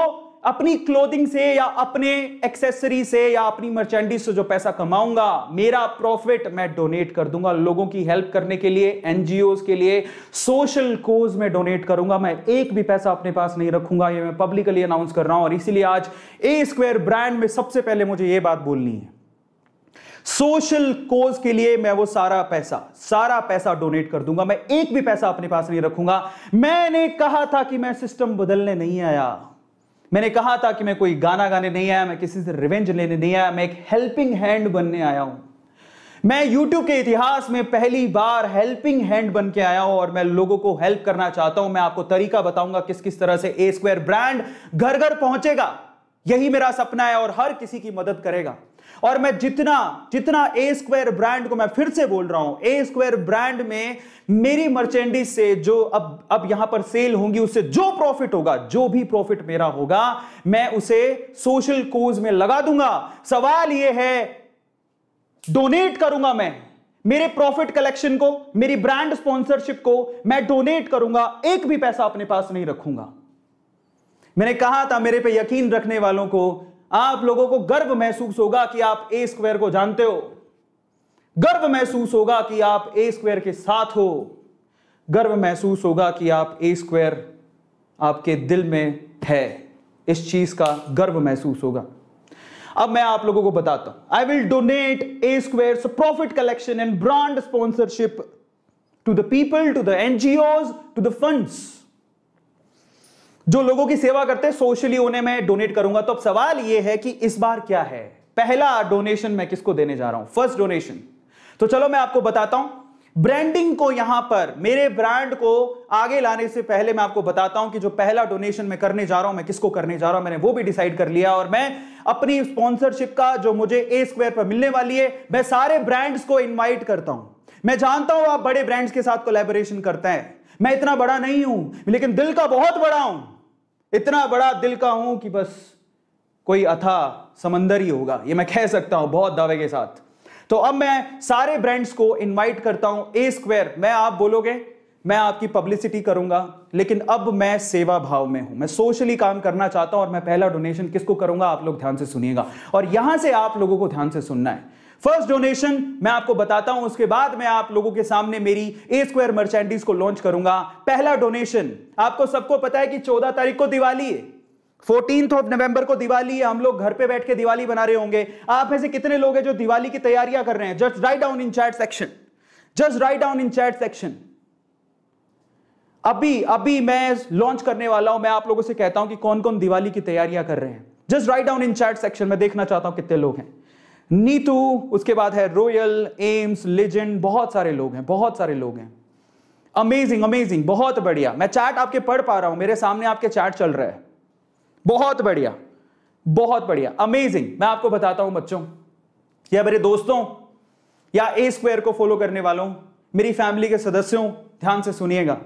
अपनी क्लोथिंग से या अपने एक्सेसरी से या अपनी मर्चेंडीज से जो पैसा कमाऊंगा मेरा प्रॉफिट मैं डोनेट कर दूंगा लोगों की हेल्प करने के लिए एनजीओ के लिए सोशल कोज में डोनेट करूंगा मैं एक भी पैसा अपने पास नहीं रखूंगा ये मैं पब्लिकली अनाउंस कर रहा हूं और इसीलिए आज ए स्क्वायर ब्रांड में सबसे पहले मुझे ये बात बोलनी है सोशल कोज के लिए मैं वो सारा पैसा सारा पैसा डोनेट कर दूंगा मैं एक भी पैसा अपने पास नहीं रखूंगा मैंने कहा था कि मैं सिस्टम बदलने नहीं आया मैंने कहा था कि मैं कोई गाना गाने नहीं आया मैं किसी से रिवेंज लेने नहीं आया मैं एक हेल्पिंग हैंड बनने आया हूं मैं YouTube के इतिहास में पहली बार हेल्पिंग हैंड बन के आया हूं और मैं लोगों को हेल्प करना चाहता हूं मैं आपको तरीका बताऊंगा किस किस तरह से ए स्क्वायर ब्रांड घर घर पहुंचेगा यही मेरा सपना है और हर किसी की मदद करेगा और मैं जितना जितना ए स्क्वायर ब्रांड को मैं फिर से बोल रहा हूं ए स्क्वायर ब्रांड में मेरी मर्चेंडीज से जो अब अब यहां पर सेल होंगी उससे जो प्रॉफिट होगा जो भी प्रॉफिट मेरा होगा मैं उसे सोशल कोज में लगा दूंगा सवाल यह है डोनेट करूंगा मैं मेरे प्रॉफिट कलेक्शन को मेरी ब्रांड स्पॉन्सरशिप को मैं डोनेट करूंगा एक भी पैसा अपने पास नहीं रखूंगा मैंने कहा था मेरे पे यकीन रखने वालों को आप लोगों को गर्व महसूस होगा कि आप ए स्क्वायर को जानते हो गर्व महसूस होगा कि आप ए स्क्वायर के साथ हो गर्व महसूस होगा कि आप ए स्क्वायर आपके दिल में है इस चीज का गर्व महसूस होगा अब मैं आप लोगों को बताता हूं I will donate A square profit collection and brand sponsorship to the people to the NGO to the funds जो लोगों की सेवा करते हैं सोशली उन्हें मैं डोनेट करूंगा तो अब सवाल यह है कि इस बार क्या है पहला डोनेशन मैं किसको देने जा रहा हूं फर्स्ट डोनेशन तो चलो मैं आपको बताता हूं ब्रांडिंग को यहां पर मेरे ब्रांड को आगे लाने से पहले मैं आपको बताता हूं कि जो पहला डोनेशन मैं करने जा रहा हूं मैं किसको करने जा रहा हूं मैंने वो भी डिसाइड कर लिया और मैं अपनी स्पॉन्सरशिप का जो मुझे ए स्क्वायर पर मिलने वाली है मैं सारे ब्रांड्स को इन्वाइट करता हूं मैं जानता हूं आप बड़े ब्रांड्स के साथ कोलेबोरेशन करते हैं मैं इतना बड़ा नहीं हूं लेकिन दिल का बहुत बड़ा हूं इतना बड़ा दिल का हूं कि बस कोई अथा समंदर ही होगा ये मैं कह सकता हूं बहुत दावे के साथ तो अब मैं सारे ब्रांड्स को इनवाइट करता हूं ए स्क्वायर मैं आप बोलोगे मैं आपकी पब्लिसिटी करूंगा लेकिन अब मैं सेवा भाव में हूं मैं सोशली काम करना चाहता हूं और मैं पहला डोनेशन किसको करूंगा आप लोग ध्यान से सुनिएगा और यहां से आप लोगों को ध्यान से सुनना है फर्स्ट डोनेशन मैं आपको बताता हूं उसके बाद मैं आप लोगों के सामने मेरी ए स्क्वायर मर्चेंडीज को लॉन्च करूंगा पहला डोनेशन आपको सबको पता है कि चौदह तारीख को दिवाली है फोर्टीन ऑफ नवंबर को दिवाली है हम लोग घर पे बैठ के दिवाली बना रहे होंगे आप में से कितने लोग हैं जो दिवाली की तैयारियां कर रहे हैं just write down in chat section just write down in chat section अभी अभी मैं लॉन्च करने वाला हूं मैं आप लोगों से कहता हूं कि कौन कौन दिवाली की तैयारियां कर रहे हैं just write down in chat section में देखना चाहता हूं कितने लोग हैं नीतू उसके बाद है रोयल एम्स लेजेंड बहुत सारे लोग हैं बहुत सारे लोग हैं अमेजिंग अमेजिंग बहुत बढ़िया मैं चैट आपके पढ़ पा रहा हूं मेरे सामने आपके चैट चल रहा है बहुत बढ़िया बहुत बढ़िया अमेजिंग मैं आपको बताता हूं बच्चों या मेरे दोस्तों या ए स्क्वायर को फॉलो करने वालों मेरी फैमिली के सदस्यों ध्यान से सुनिएगा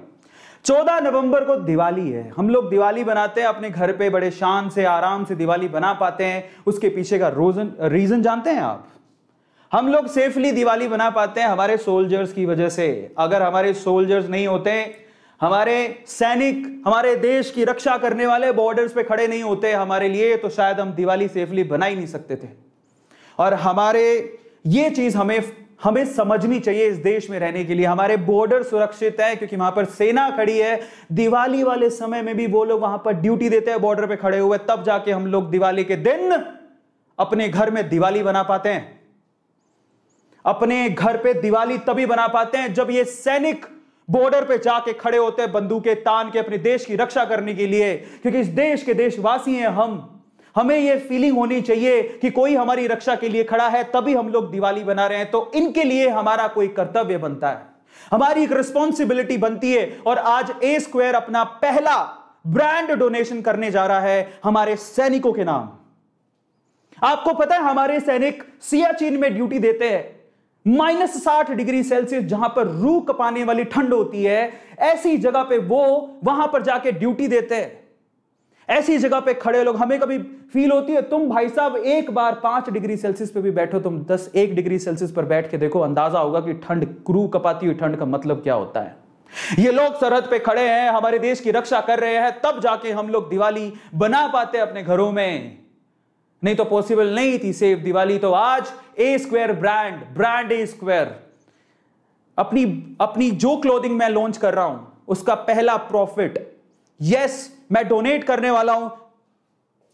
चौदह नवंबर को दिवाली है हम लोग दिवाली बनाते हैं अपने घर पे बड़े शान से आराम से दिवाली बना पाते हैं उसके पीछे का रोजन रीजन जानते हैं आप हम लोग सेफली दिवाली बना पाते हैं हमारे सोल्जर्स की वजह से अगर हमारे सोल्जर्स नहीं होते हमारे सैनिक हमारे देश की रक्षा करने वाले बॉर्डर्स पे खड़े नहीं होते हमारे लिए तो शायद हम दिवाली सेफली बना ही नहीं सकते थे और हमारे ये चीज हमें हमें समझनी चाहिए इस देश में रहने के लिए हमारे बॉर्डर सुरक्षित है क्योंकि वहां पर सेना खड़ी है दिवाली वाले समय में भी वो लोग वहां पर ड्यूटी देते हैं बॉर्डर पे खड़े हुए तब जाके हम लोग दिवाली के दिन अपने घर में दिवाली बना पाते हैं अपने घर पे दिवाली तभी बना पाते हैं जब ये सैनिक बॉर्डर पे जाके खड़े होते हैं बंदूकें तान के अपने देश की रक्षा करने के लिए क्योंकि इस देश के देशवासी हैं हम हमें यह फीलिंग होनी चाहिए कि कोई हमारी रक्षा के लिए खड़ा है तभी हम लोग दिवाली बना रहे हैं तो इनके लिए हमारा कोई कर्तव्य बनता है हमारी एक रिस्पॉन्सिबिलिटी बनती है और आज ए स्क्वायर अपना पहला ब्रांड डोनेशन करने जा रहा है हमारे सैनिकों के नाम आपको पता है हमारे सैनिक सियाचिन में ड्यूटी देते हैं माइनस साठ डिग्री सेल्सियस जहां पर रू कपाने वाली ठंड होती है ऐसी जगह पे वो वहां पर जाके ड्यूटी देते हैं ऐसी जगह पे खड़े लोग हमें कभी फील होती है तुम भाई साहब एक बार पांच डिग्री सेल्सियस पे भी बैठो तुम दस एक डिग्री सेल्सियस पर बैठ के देखो अंदाजा होगा कि ठंड क्रू कपाती हुई ठंड का मतलब क्या होता है ये लोग सरहद पे खड़े हैं हमारे देश की रक्षा कर रहे हैं तब जाके हम लोग दिवाली बना पाते अपने घरों में नहीं तो पॉसिबल नहीं थी सेफ दिवाली तो आज A square brand brand A square अपनी अपनी जो क्लोथिंग मैं लॉन्च कर रहा हूं उसका पहला प्रॉफिट यस मैं डोनेट करने वाला हूं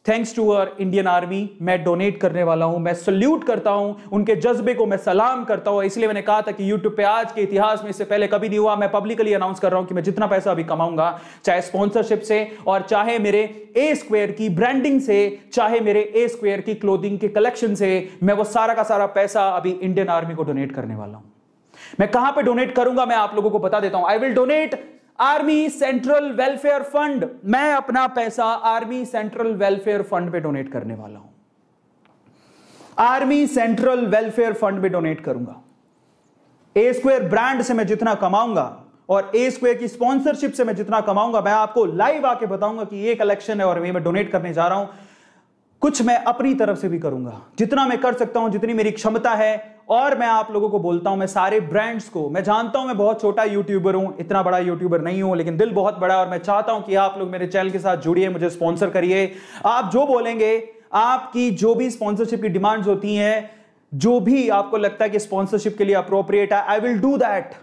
thanks to our Indian Army मैं डोनेट करने वाला हूं मैं सल्यूट करता हूं उनके जज्बे को मैं सलाम करता हूं इसलिए मैंने कहा था कि यूट्यूब पे आज के इतिहास में इससे पहले कभी नहीं हुआ मैं पब्लिकली अनाउंस कर रहा हूं कि मैं जितना पैसा अभी कमाऊंगा चाहे स्पॉन्सरशिप से और चाहे मेरे ए स्क्वेयर की ब्रांडिंग से चाहे मेरे ए स्क्वेयर की क्लोदिंग के कलेक्शन से मैं वो सारा का सारा पैसा अभी इंडियन आर्मी को डोनेट करने वाला हूं मैं कहां पे डोनेट करूंगा मैं आप लोगों को बता देता हूं I will donate Army central welfare Fund मैं अपना पैसा आर्मी सेंट्रल वेलफेयर फंड पे डोनेट करने वाला हूं आर्मी सेंट्रल वेलफेयर फंड में डोनेट करूंगा ए स्क्वेयर ब्रांड से मैं जितना कमाऊंगा और ए स्क्वेयर की स्पॉन्सरशिप से मैं जितना कमाऊंगा मैं आपको लाइव आके बताऊंगा कि ये कलेक्शन है और मैं डोनेट करने जा रहा हूं कुछ मैं अपनी तरफ से भी करूंगा जितना मैं कर सकता हूं जितनी मेरी क्षमता है और मैं आप लोगों को बोलता हूं मैं सारे ब्रांड्स को मैं जानता हूं मैं बहुत छोटा यूट्यूबर हूं इतना बड़ा यूट्यूबर नहीं हूं लेकिन दिल बहुत बड़ा और मैं चाहता हूं कि आप लोग मेरे चैनल के साथ जुड़िए मुझे स्पॉन्सर करिए आप जो बोलेंगे आपकी जो भी स्पॉन्सरशिप की डिमांड्स होती है जो भी आपको लगता है कि स्पॉन्सरशिप के लिए अप्रोप्रिएट है आई विल डू दैट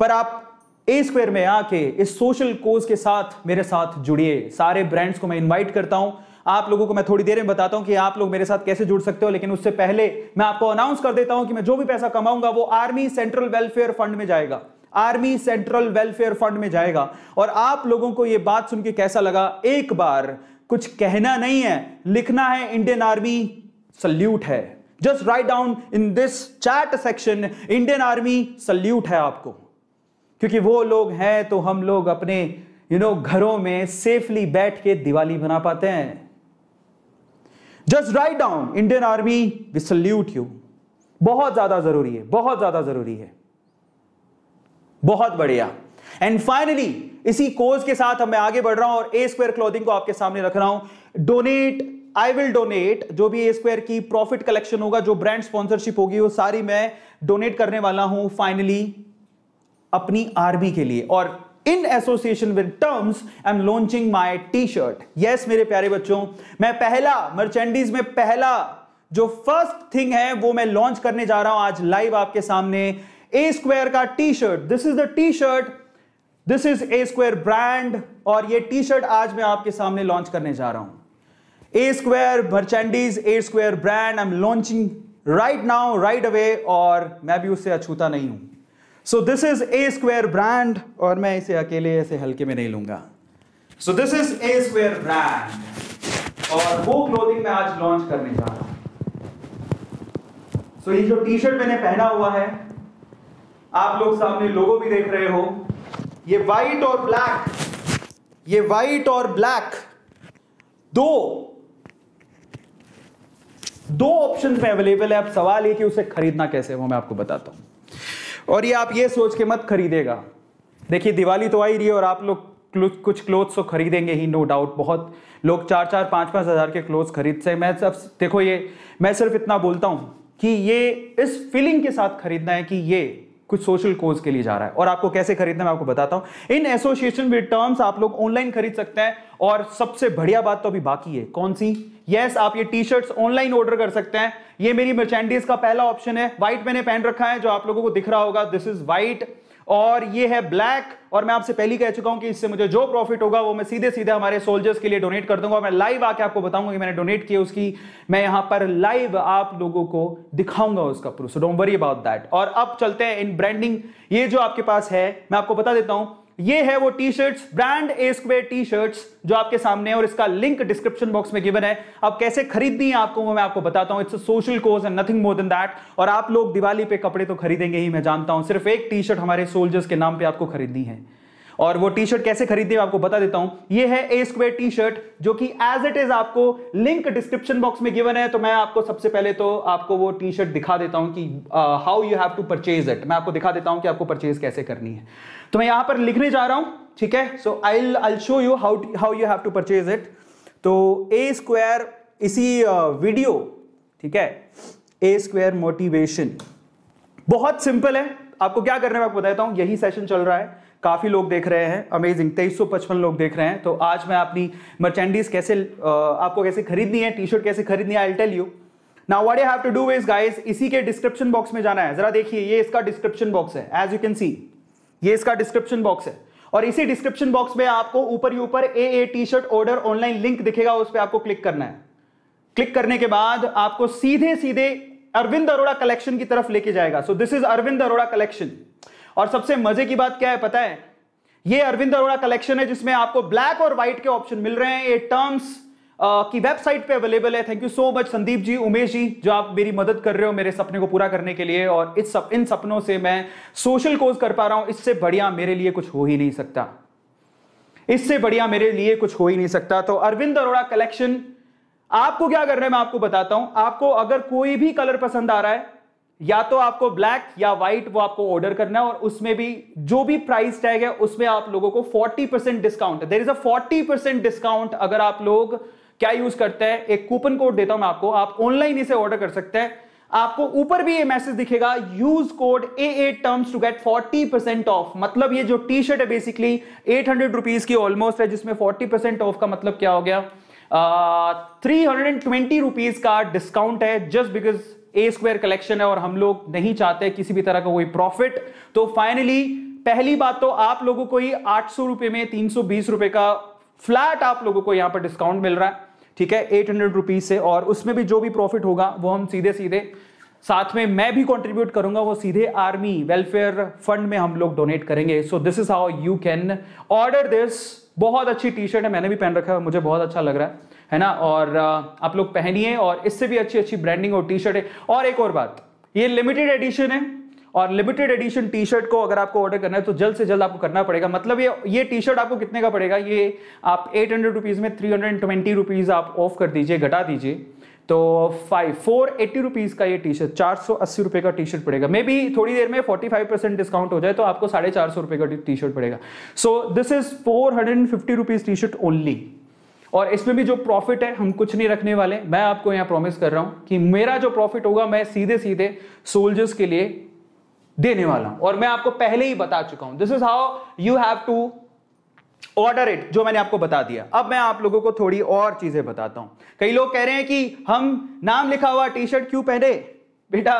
पर आप ए स्क्वेयर में आके इस सोशल कोज के साथ मेरे साथ जुड़िए सारे ब्रांड्स को मैं इनवाइट करता हूं आप लोगों को मैं थोड़ी देर में बताता हूं कि आप लोग मेरे साथ कैसे जुड़ सकते हो लेकिन उससे पहले मैं आपको अनाउंस कर देता हूं कि मैं जो भी पैसा कमाऊंगा वो आर्मी सेंट्रल वेलफेयर फंड में जाएगा आर्मी सेंट्रल वेलफेयर फंड में जाएगा और आप लोगों को यह बात सुनकर कैसा लगा एक बार कुछ कहना नहीं है लिखना है इंडियन आर्मी सल्यूट है just write down in this chat section Indian Army salute है आपको क्योंकि वो लोग हैं तो हम लोग अपने यू you नो know, घरों में सेफली बैठ के दिवाली बना पाते हैं just write down Indian army we salute you बहुत ज्यादा जरूरी है बहुत ज्यादा जरूरी है बहुत बढ़िया एंड फाइनली इसी कोज के साथ मैं आगे बढ़ रहा हूं और ए स्क्वायर क्लोथिंग को आपके सामने रख रहा हूं डोनेट आई विल डोनेट जो भी ए स्क्वायर की प्रॉफिट कलेक्शन होगा जो ब्रांड स्पॉन्सरशिप होगी वो सारी मैं डोनेट करने वाला हूं फाइनली अपनी आर्मी के लिए और in association with terms I am launching my T shirt yes मेरे प्यारे बच्चों मैं पहला मर्चेंडीज में पहला जो फर्स्ट थिंग है वो मैं लॉन्च करने जा रहा हूं आज लाइव आपके सामने ए स्क्वायर का T shirt this is the T shirt this is A square brand और ये टी शर्ट आज मैं आपके सामने लॉन्च करने जा रहा हूं A square merchandise A square brand I am launching right now right away और मैं भी उससे अछूता नहीं हूं so this is A square brand और मैं इसे अकेले ऐसे हल्के में नहीं लूंगा so this is A square brand और वो क्लोथिंग मैं आज लॉन्च करने जा रहा हूं सो ये जो टी शर्ट मैंने पहना हुआ है आप लोग सामने लोगो भी देख रहे हो ये व्हाइट और ब्लैक ये व्हाइट और ब्लैक दो दो ऑप्शन में अवेलेबल है अब सवाल ये कि उसे खरीदना कैसे वो मैं आपको बताता हूं और ये आप ये सोच के मत खरीदेगा देखिए दिवाली तो आ ही रही है और आप लोग कुछ क्लोथ्स तो खरीदेंगे ही नो डाउट बहुत लोग चार चार पाँच पाँच हज़ार के क्लोथ्स खरीद से मैं सब देखो ये मैं सिर्फ इतना बोलता हूँ कि ये इस फीलिंग के साथ खरीदना है कि ये कुछ सोशल कोज के लिए जा रहा है और आपको कैसे खरीदना मैं आपको बताता हूं इन एसोसिएशन विद टर्म्स आप लोग ऑनलाइन खरीद सकते हैं और सबसे बढ़िया बात तो अभी बाकी है कौन सी यस yes, आप ये टी शर्ट ऑनलाइन ऑर्डर कर सकते हैं ये मेरी मर्चेंडीज का पहला ऑप्शन है व्हाइट मैंने पहन रखा है जो आप लोगों को दिख रहा होगा दिस इज व्हाइट और ये है ब्लैक और मैं आपसे पहले कह चुका हूं कि इससे मुझे जो प्रॉफिट होगा वो मैं सीधे सीधे हमारे सोल्जर्स के लिए डोनेट कर दूंगा मैं लाइव आके आपको बताऊंगा कि मैंने डोनेट किया उसकी मैं यहां पर लाइव आप लोगों को दिखाऊंगा उसका proof so don't worry about that और अब चलते हैं इन ब्रांडिंग ये जो आपके पास है मैं आपको बता देता हूं ये है वो T shirts brand A square T shirts जो आपके सामने है और इसका लिंक डिस्क्रिप्शन बॉक्स में गिवन है अब कैसे खरीदनी है आपको वो मैं आपको बताता हूं it's social cause and nothing more than that और आप लोग दिवाली पे कपड़े तो खरीदेंगे ही मैं जानता हूं सिर्फ एक टी शर्ट हमारे सोल्जर्स के नाम पर आपको खरीदनी है और वो टी शर्ट कैसे खरीदनी है आपको बता देता हूं ये है ए स्क्वेयर टी शर्ट जो कि एज इट इज आपको लिंक डिस्क्रिप्शन बॉक्स में गिवन है तो मैं आपको सबसे पहले तो आपको वो टी शर्ट दिखा देता हूं कि how you have to purchase it मैं आपको दिखा देता हूं कि आपको परचेज कैसे करनी है तो मैं यहां पर लिखने जा रहा हूं ठीक है so I I show you how how you have to purchase it तो ए स्क्वायर इसी वीडियो ठीक है ए स्क्वायर मोटिवेशन बहुत सिंपल है आपको क्या करने में आपको बताता हूं यही सेशन चल रहा है काफ़ी लोग देख रहे हैं अमेजिंग 2355 लोग देख रहे हैं तो आज मैं अपनी मर्चेंडीज कैसे आपको कैसे खरीदनी है टी शर्ट कैसे खरीदनी है I tell you now what you have to do is guys इसी के डिस्क्रिप्शन बॉक्स में जाना है जरा देखिए ये इसका डिस्क्रिप्शन बॉक्स है एज यू कैन सी ये इसका डिस्क्रिप्शन बॉक्स है और इसी डिस्क्रिप्शन बॉक्स में आपको ऊपर ही ऊपर A A T shirt order online link दिखेगा उस पर आपको क्लिक करना है क्लिक करने के बाद आपको सीधे सीधे अरविंद अरोड़ा कलेक्शन की तरफ लेके जाएगा so this is Arvind Arora collection और सबसे मजे की बात क्या है पता है ये अरविंद अरोड़ा कलेक्शन है जिसमें आपको ब्लैक और व्हाइट के ऑप्शन मिल रहे हैं ये टर्म्स की वेबसाइट पे अवेलेबल है thank you so much Sandeep ji Umesh ji जो आप मेरी मदद कर रहे हो मेरे सपने को पूरा करने के लिए और इस सप, इन सपनों से मैं सोशल कोज कर पा रहा हूं इससे बढ़िया मेरे लिए कुछ हो ही नहीं सकता इससे बढ़िया मेरे लिए कुछ हो ही नहीं सकता तो अरविंद अरोड़ा कलेक्शन आपको क्या करना है मैं आपको बताता हूं आपको अगर कोई भी कलर पसंद आ रहा है या तो आपको ब्लैक या व्हाइट वो आपको ऑर्डर करना है और उसमें भी जो भी प्राइस टैग है उसमें आप लोगों को 40% discount there is a 40% discount अगर आप लोग क्या यूज करता है एक कूपन कोड देता हूं मैं आपको आप ऑनलाइन इसे ऑर्डर कर सकते हैं आपको ऊपर भी ये मैसेज दिखेगा use code A eight terms to get 40 percent off मतलब ये जो टी शर्ट है बेसिकली एट हंड्रेड रुपीज की ऑलमोस्ट है जिसमें 40 परसेंट ऑफ का मतलब क्या हो गया three hundred and twenty rupees का डिस्काउंट है just because A square collection है और हम लोग नहीं चाहते किसी भी तरह का कोई प्रॉफिट तो फाइनली पहली बात तो आप लोगों को ही आठ सौ रुपए में तीन सौ बीस रुपए का फ्लैट आप लोगों को यहां पर डिस्काउंट मिल रहा है ठीक है एट हंड्रेड रुपीज से और उसमें भी जो भी प्रॉफिट होगा वो हम सीधे सीधे साथ में मैं भी कंट्रीब्यूट करूंगा वो सीधे आर्मी वेलफेयर फंड में हम लोग डोनेट करेंगे so this is how you can order this बहुत अच्छी टी शर्ट है मैंने भी पहन रखा है मुझे बहुत अच्छा लग रहा है है ना और uh, आप लोग पहनिए और इससे भी अच्छी अच्छी ब्रांडिंग और टी शर्ट है और एक और बात ये लिमिटेड एडिशन है और लिमिटेड एडिशन टी शर्ट को अगर आपको ऑर्डर करना है तो जल्द से जल्द आपको करना पड़ेगा मतलब ये ये टी शर्ट आपको कितने का पड़ेगा ये आप एट हंड्रेड रुपीज़ में थ्री हंड्रेड ट्वेंटी रुपीज़ आप ऑफ कर दीजिए घटा दीजिए तो फाइव फोर एट्टी रुपीज़ का ये टी शर्ट चार सौ अस्सी रुपये का टी शर्ट पड़ेगा मे बी थोड़ी देर में फोर्टी फाइव परसेंट डिस्काउंट हो जाए तो आपको साढ़े चार सौ रुपये का टी शर्ट पड़ेगा so this is four hundred and fifty rupees T shirt only और इसमें भी जो प्रॉफिट है हम कुछ नहीं रखने वाले मैं आपको यहाँ प्रॉमिस कर रहा हूँ कि मेरा जो प्रॉफिट होगा मैं सीधे सीधे सोल्जर्स के लिए देने वाला हूं और मैं आपको पहले ही बता चुका हूं this is how you have to order it जो मैंने आपको बता दिया अब मैं आप लोगों को थोड़ी और चीजें बताता हूं कई लोग कह रहे हैं कि हम नाम लिखा हुआ टी शर्ट क्यों पहने बेटा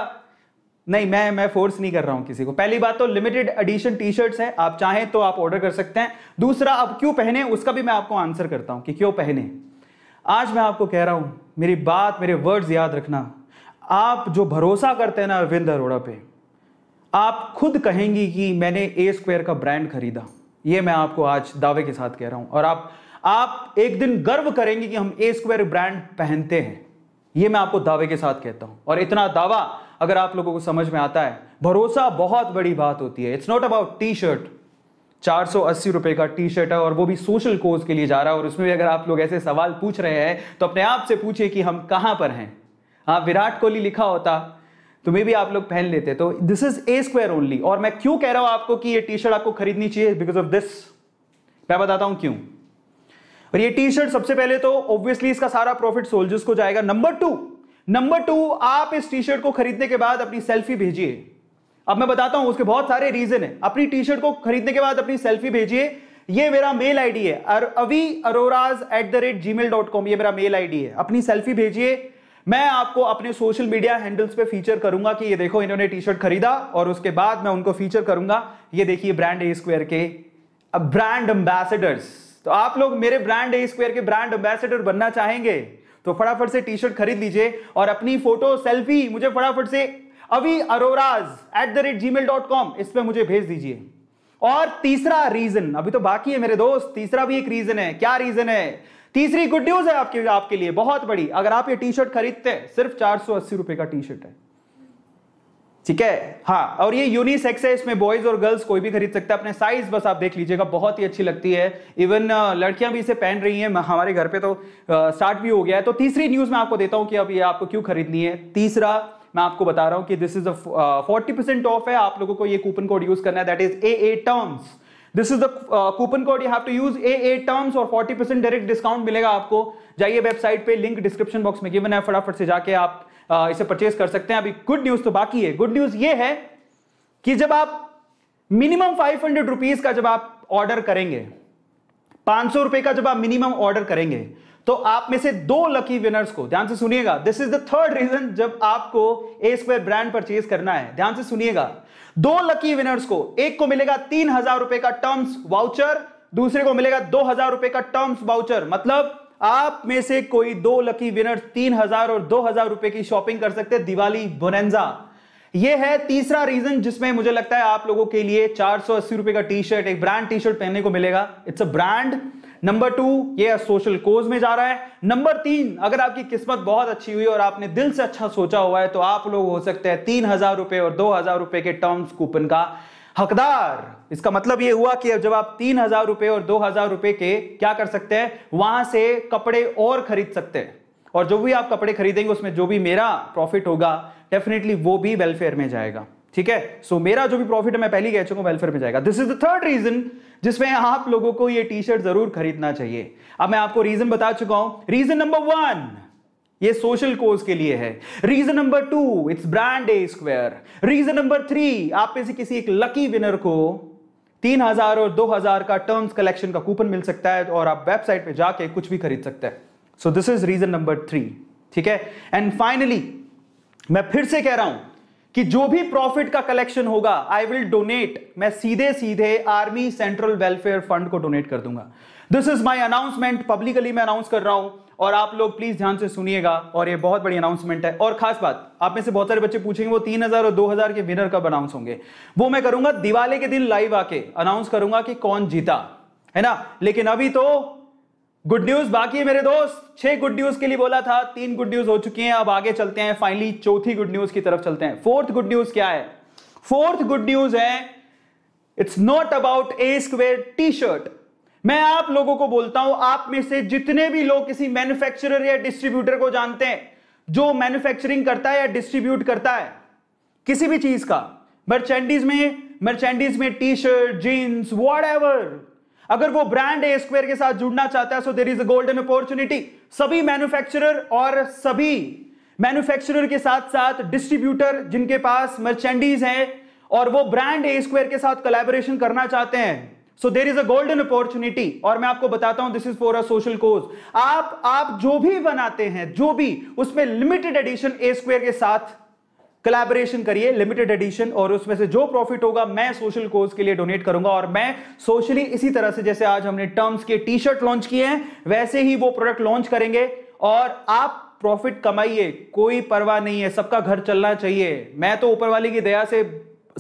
नहीं मैं मैं फोर्स नहीं कर रहा हूं किसी को पहली बात तो लिमिटेड एडिशन टी शर्ट्स हैं आप चाहें तो आप ऑर्डर कर सकते हैं दूसरा अब क्यों पहने उसका भी मैं आपको आंसर करता हूं कि क्यों पहने आज मैं आपको कह रहा हूं मेरी बात मेरे वर्ड्स याद रखना आप जो भरोसा करते हैं ना अरविंद अरोड़ा पे आप खुद कहेंगी कि मैंने ए स्क्वायर का ब्रांड खरीदा ये मैं आपको आज दावे के साथ कह रहा हूं और आप आप एक दिन गर्व करेंगे कि हम ए स्क्वायर ब्रांड पहनते हैं ये मैं आपको दावे के साथ कहता हूं और इतना दावा अगर आप लोगों को समझ में आता है भरोसा बहुत बड़ी बात होती है it's not about T shirt चार सौ अस्सी रुपए का टी शर्ट है और वो भी सोशल कोज के लिए जा रहा है और उसमें भी अगर आप लोग ऐसे सवाल पूछ रहे हैं तो अपने आप से पूछिए कि हम कहां पर हैं हाँ विराट कोहली लिखा होता तो मे भी आप लोग पहन लेते तो this is A square only और मैं क्यों कह रहा हूं आपको कि ये टी शर्ट आपको खरीदनी चाहिए बिकॉज ऑफ दिस मैं बताता हूं क्यों और ये टी शर्ट सबसे पहले तो ऑब्वियसली इसका सारा प्रॉफिट सोल्जर्स को जाएगा नंबर टू नंबर टू आप इस टी शर्ट को खरीदने के बाद अपनी सेल्फी भेजिए अब मैं बताता हूं उसके बहुत सारे रीजन है अपनी टी शर्ट को खरीदने के बाद अपनी सेल्फी भेजिए ये मेरा मेल आईडी है अर Avi Arora J at the rate G mail dot com यह मेरा मेल आईडी है अपनी सेल्फी भेजिए मैं आपको अपने सोशल मीडिया हैंडल्स पे फीचर करूंगा कि ये देखो इन्होंने टी शर्ट खरीदा और उसके बाद मैं उनको फीचर करूंगा ये देखिए ब्रांड ए स्क्वेयर के ब्रांड एम्बेसडर्स तो आप लोग मेरे ब्रांड ए स्क्वेयर के ब्रांड एम्बेसडर बनना चाहेंगे तो फटाफट से टी शर्ट खरीद लीजिए और अपनी फोटो सेल्फी मुझे फटाफट से Avi Arora J at the rate G mail dot com इस पर मुझे भेज दीजिए और तीसरा रीजन अभी तो बाकी है मेरे दोस्त तीसरा भी एक रीजन है क्या रीजन है तीसरी गुड न्यूज है आपके आपके लिए बहुत बड़ी अगर आप ये टी शर्ट खरीदते हैं सिर्फ चार सौ अस्सी रुपए का टी शर्ट है ठीक है हाँ और ये यूनिसेक्स है इसमें बॉयज और गर्ल्स कोई भी खरीद सकता है अपने साइज बस आप देख लीजिएगा बहुत ही अच्छी लगती है इवन लड़कियां भी इसे पहन रही हैं हमारे घर पे तो स्टार्ट भी हो गया है तो तीसरी न्यूज मैं आपको देता हूं कि अब ये आपको क्यों खरीदनी है तीसरा मैं आपको बता रहा हूं कि this is a forty off है आप लोगों को ये कूपन कोड यूज करना है that is A A terms this is the coupon code you have to use A A terms और 40 परसेंट डायरेक्ट डिस्काउंट मिलेगा आपको जाइए वेबसाइट पे लिंक डिस्क्रिप्शन बॉक्स में गिवन है फटाफट से जाके आप uh, इसे परचेज कर सकते हैं अभी गुड न्यूज तो बाकी है गुड न्यूज ये है कि जब आप मिनिमम फाइव हंड्रेड रुपीज का जब आप ऑर्डर करेंगे पांच सौ रुपए का जब आप मिनिमम ऑर्डर करेंगे तो आप में से दो लकी विनर्स को ध्यान से सुनिएगा this is the third reason जब आपको ए स्क्वायर ब्रांड परचेज करना है ध्यान से सुनिएगा दो लकी विनर्स को एक को मिलेगा तीन हजार रुपए का टर्म्स वाउचर दूसरे को मिलेगा दो हजार रुपए का टर्म्स वाउचर मतलब आप में से कोई दो लकी विनर्स तीन हजार और दो हजार रुपए की शॉपिंग कर सकते दिवाली बोनेंजा यह है तीसरा रीजन जिसमें मुझे लगता है आप लोगों के लिए चार सौ अस्सी रुपए का टी शर्ट एक ब्रांड टी शर्ट पहनने को मिलेगा it's a brand number two ये सोशल कोज में जा रहा है नंबर तीन अगर आपकी किस्मत बहुत अच्छी हुई और आपने दिल से अच्छा सोचा हुआ है तो आप लोग हो सकते हैं तीन हजार रुपए और दो हजार रुपए के टर्म्स कूपन का हकदार इसका मतलब ये हुआ कि जब आप तीन हजार रुपए और दो हजार रुपए के क्या कर सकते हैं वहां से कपड़े और खरीद सकते हैं और जो भी आप कपड़े खरीदेंगे उसमें जो भी मेरा प्रॉफिट होगा डेफिनेटली वो भी वेलफेयर में जाएगा ठीक है सो so, मेरा जो भी प्रॉफिट है मैं पहली कह चुका हूं वेलफेयर में जाएगा this is the third reason जिसमें आप लोगों को ये टी शर्ट जरूर खरीदना चाहिए अब मैं आपको रीजन बता चुका हूं रीजन नंबर वन ये सोशल कोज के लिए है reason number two it's brand A square reason number three आप में से किसी एक लकी विनर को तीन हजार और दो हजार का टर्म्स कलेक्शन का कूपन मिल सकता है और आप वेबसाइट पे जाके कुछ भी खरीद सकते हैं so this is reason number three ठीक है एंड फाइनली मैं फिर से कह रहा हूं कि जो भी प्रॉफिट का कलेक्शन होगा आई विल डोनेट मैं सीधे सीधे आर्मी सेंट्रल वेलफेयर फंड को डोनेट कर दूंगा this is my announcement publicly मैं अनाउंस कर रहा हूं और आप लोग प्लीज ध्यान से सुनिएगा और ये बहुत बड़ी अनाउंसमेंट है और खास बात आप में से बहुत सारे बच्चे पूछेंगे वो तीन हजार और दो हजार के विनर कब अनाउंस होंगे वो मैं करूंगा दिवाली के दिन लाइव आके अनाउंस करूंगा कि कौन जीता है ना लेकिन अभी तो गुड न्यूज बाकी है मेरे दोस्त छह गुड न्यूज के लिए बोला था तीन गुड न्यूज हो चुकी हैं अब आगे चलते हैं फाइनली चौथी गुड न्यूज की तरफ चलते हैं फोर्थ गुड न्यूज क्या है फोर्थ गुड न्यूज है it's not about A square T shirt मैं आप लोगों को बोलता हूं आप में से जितने भी लोग किसी मैन्युफैक्चरर या डिस्ट्रीब्यूटर को जानते हैं जो मैन्युफैक्चरिंग करता है या डिस्ट्रीब्यूट करता है किसी भी चीज का मर्चेंडीज में मर्चेंडीज में टी शर्ट जींस वॉट अगर वो ब्रांड ए स्क्वेयर के साथ जुड़ना चाहता है so there is a golden opportunity सभी मैन्युफैक्चरर और सभी मैन्युफैक्चरर के साथ साथ डिस्ट्रीब्यूटर जिनके पास मर्चेंडीज हैं और वो ब्रांड ए स्क्वेयर के साथ कलेबोरेशन करना चाहते हैं so there is a golden opportunity और मैं आपको बताता हूं this is for a social cause आप आप जो भी बनाते हैं जो भी उसमें लिमिटेड एडिशन ए स्क्वेयर के साथ कलेबरेशन करिए लिमिटेड एडिशन और उसमें से जो प्रॉफिट होगा मैं सोशल कोर्स के लिए डोनेट करूंगा और मैं सोशली इसी तरह से जैसे आज हमने टर्म्स के टी शर्ट लॉन्च किए हैं वैसे ही वो प्रोडक्ट लॉन्च करेंगे और आप प्रॉफिट कमाइए कोई परवाह नहीं है सबका घर चलना चाहिए मैं तो ऊपर वाले की दया से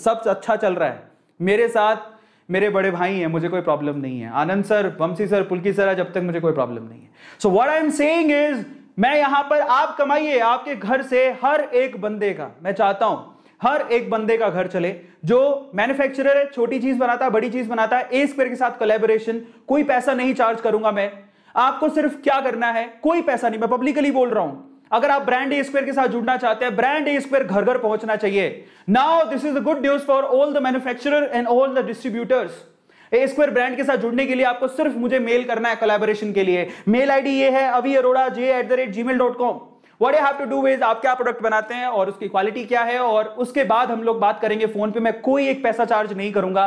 सब अच्छा चल रहा है मेरे साथ मेरे बड़े भाई हैं मुझे कोई प्रॉब्लम नहीं है Anand sir Bansi sir Pulki sir आज अब तक मुझे कोई प्रॉब्लम नहीं है so what I am saying is मैं यहां पर आप कमाइए आपके घर से हर एक बंदे का मैं चाहता हूं हर एक बंदे का घर चले जो मैन्युफैक्चरर है छोटी चीज बनाता है बड़ी चीज बनाता है ए स्क्वेयर के साथ कोलेबोरेशन कोई पैसा नहीं चार्ज करूंगा मैं आपको सिर्फ क्या करना है कोई पैसा नहीं मैं पब्लिकली बोल रहा हूं अगर आप ब्रांड ए स्क्वेयर के साथ जुड़ना चाहते हैं ब्रांड ए स्क्वेयर घर घर पहुंचना चाहिए now this is a good news for all the manufacturer and all the distributors square brand के साथ जुड़ने के लिए आपको सिर्फ मुझे मेल करना है कोलेबोरेशन के लिए मेल आईडी ये है Avi Arora J at the rate G mail dot com what have to do is आप क्या प्रोडक्ट बनाते हैं और उसकी क्वालिटी क्या है और उसके बाद हम लोग बात करेंगे फोन पे मैं कोई एक पैसा चार्ज नहीं करूंगा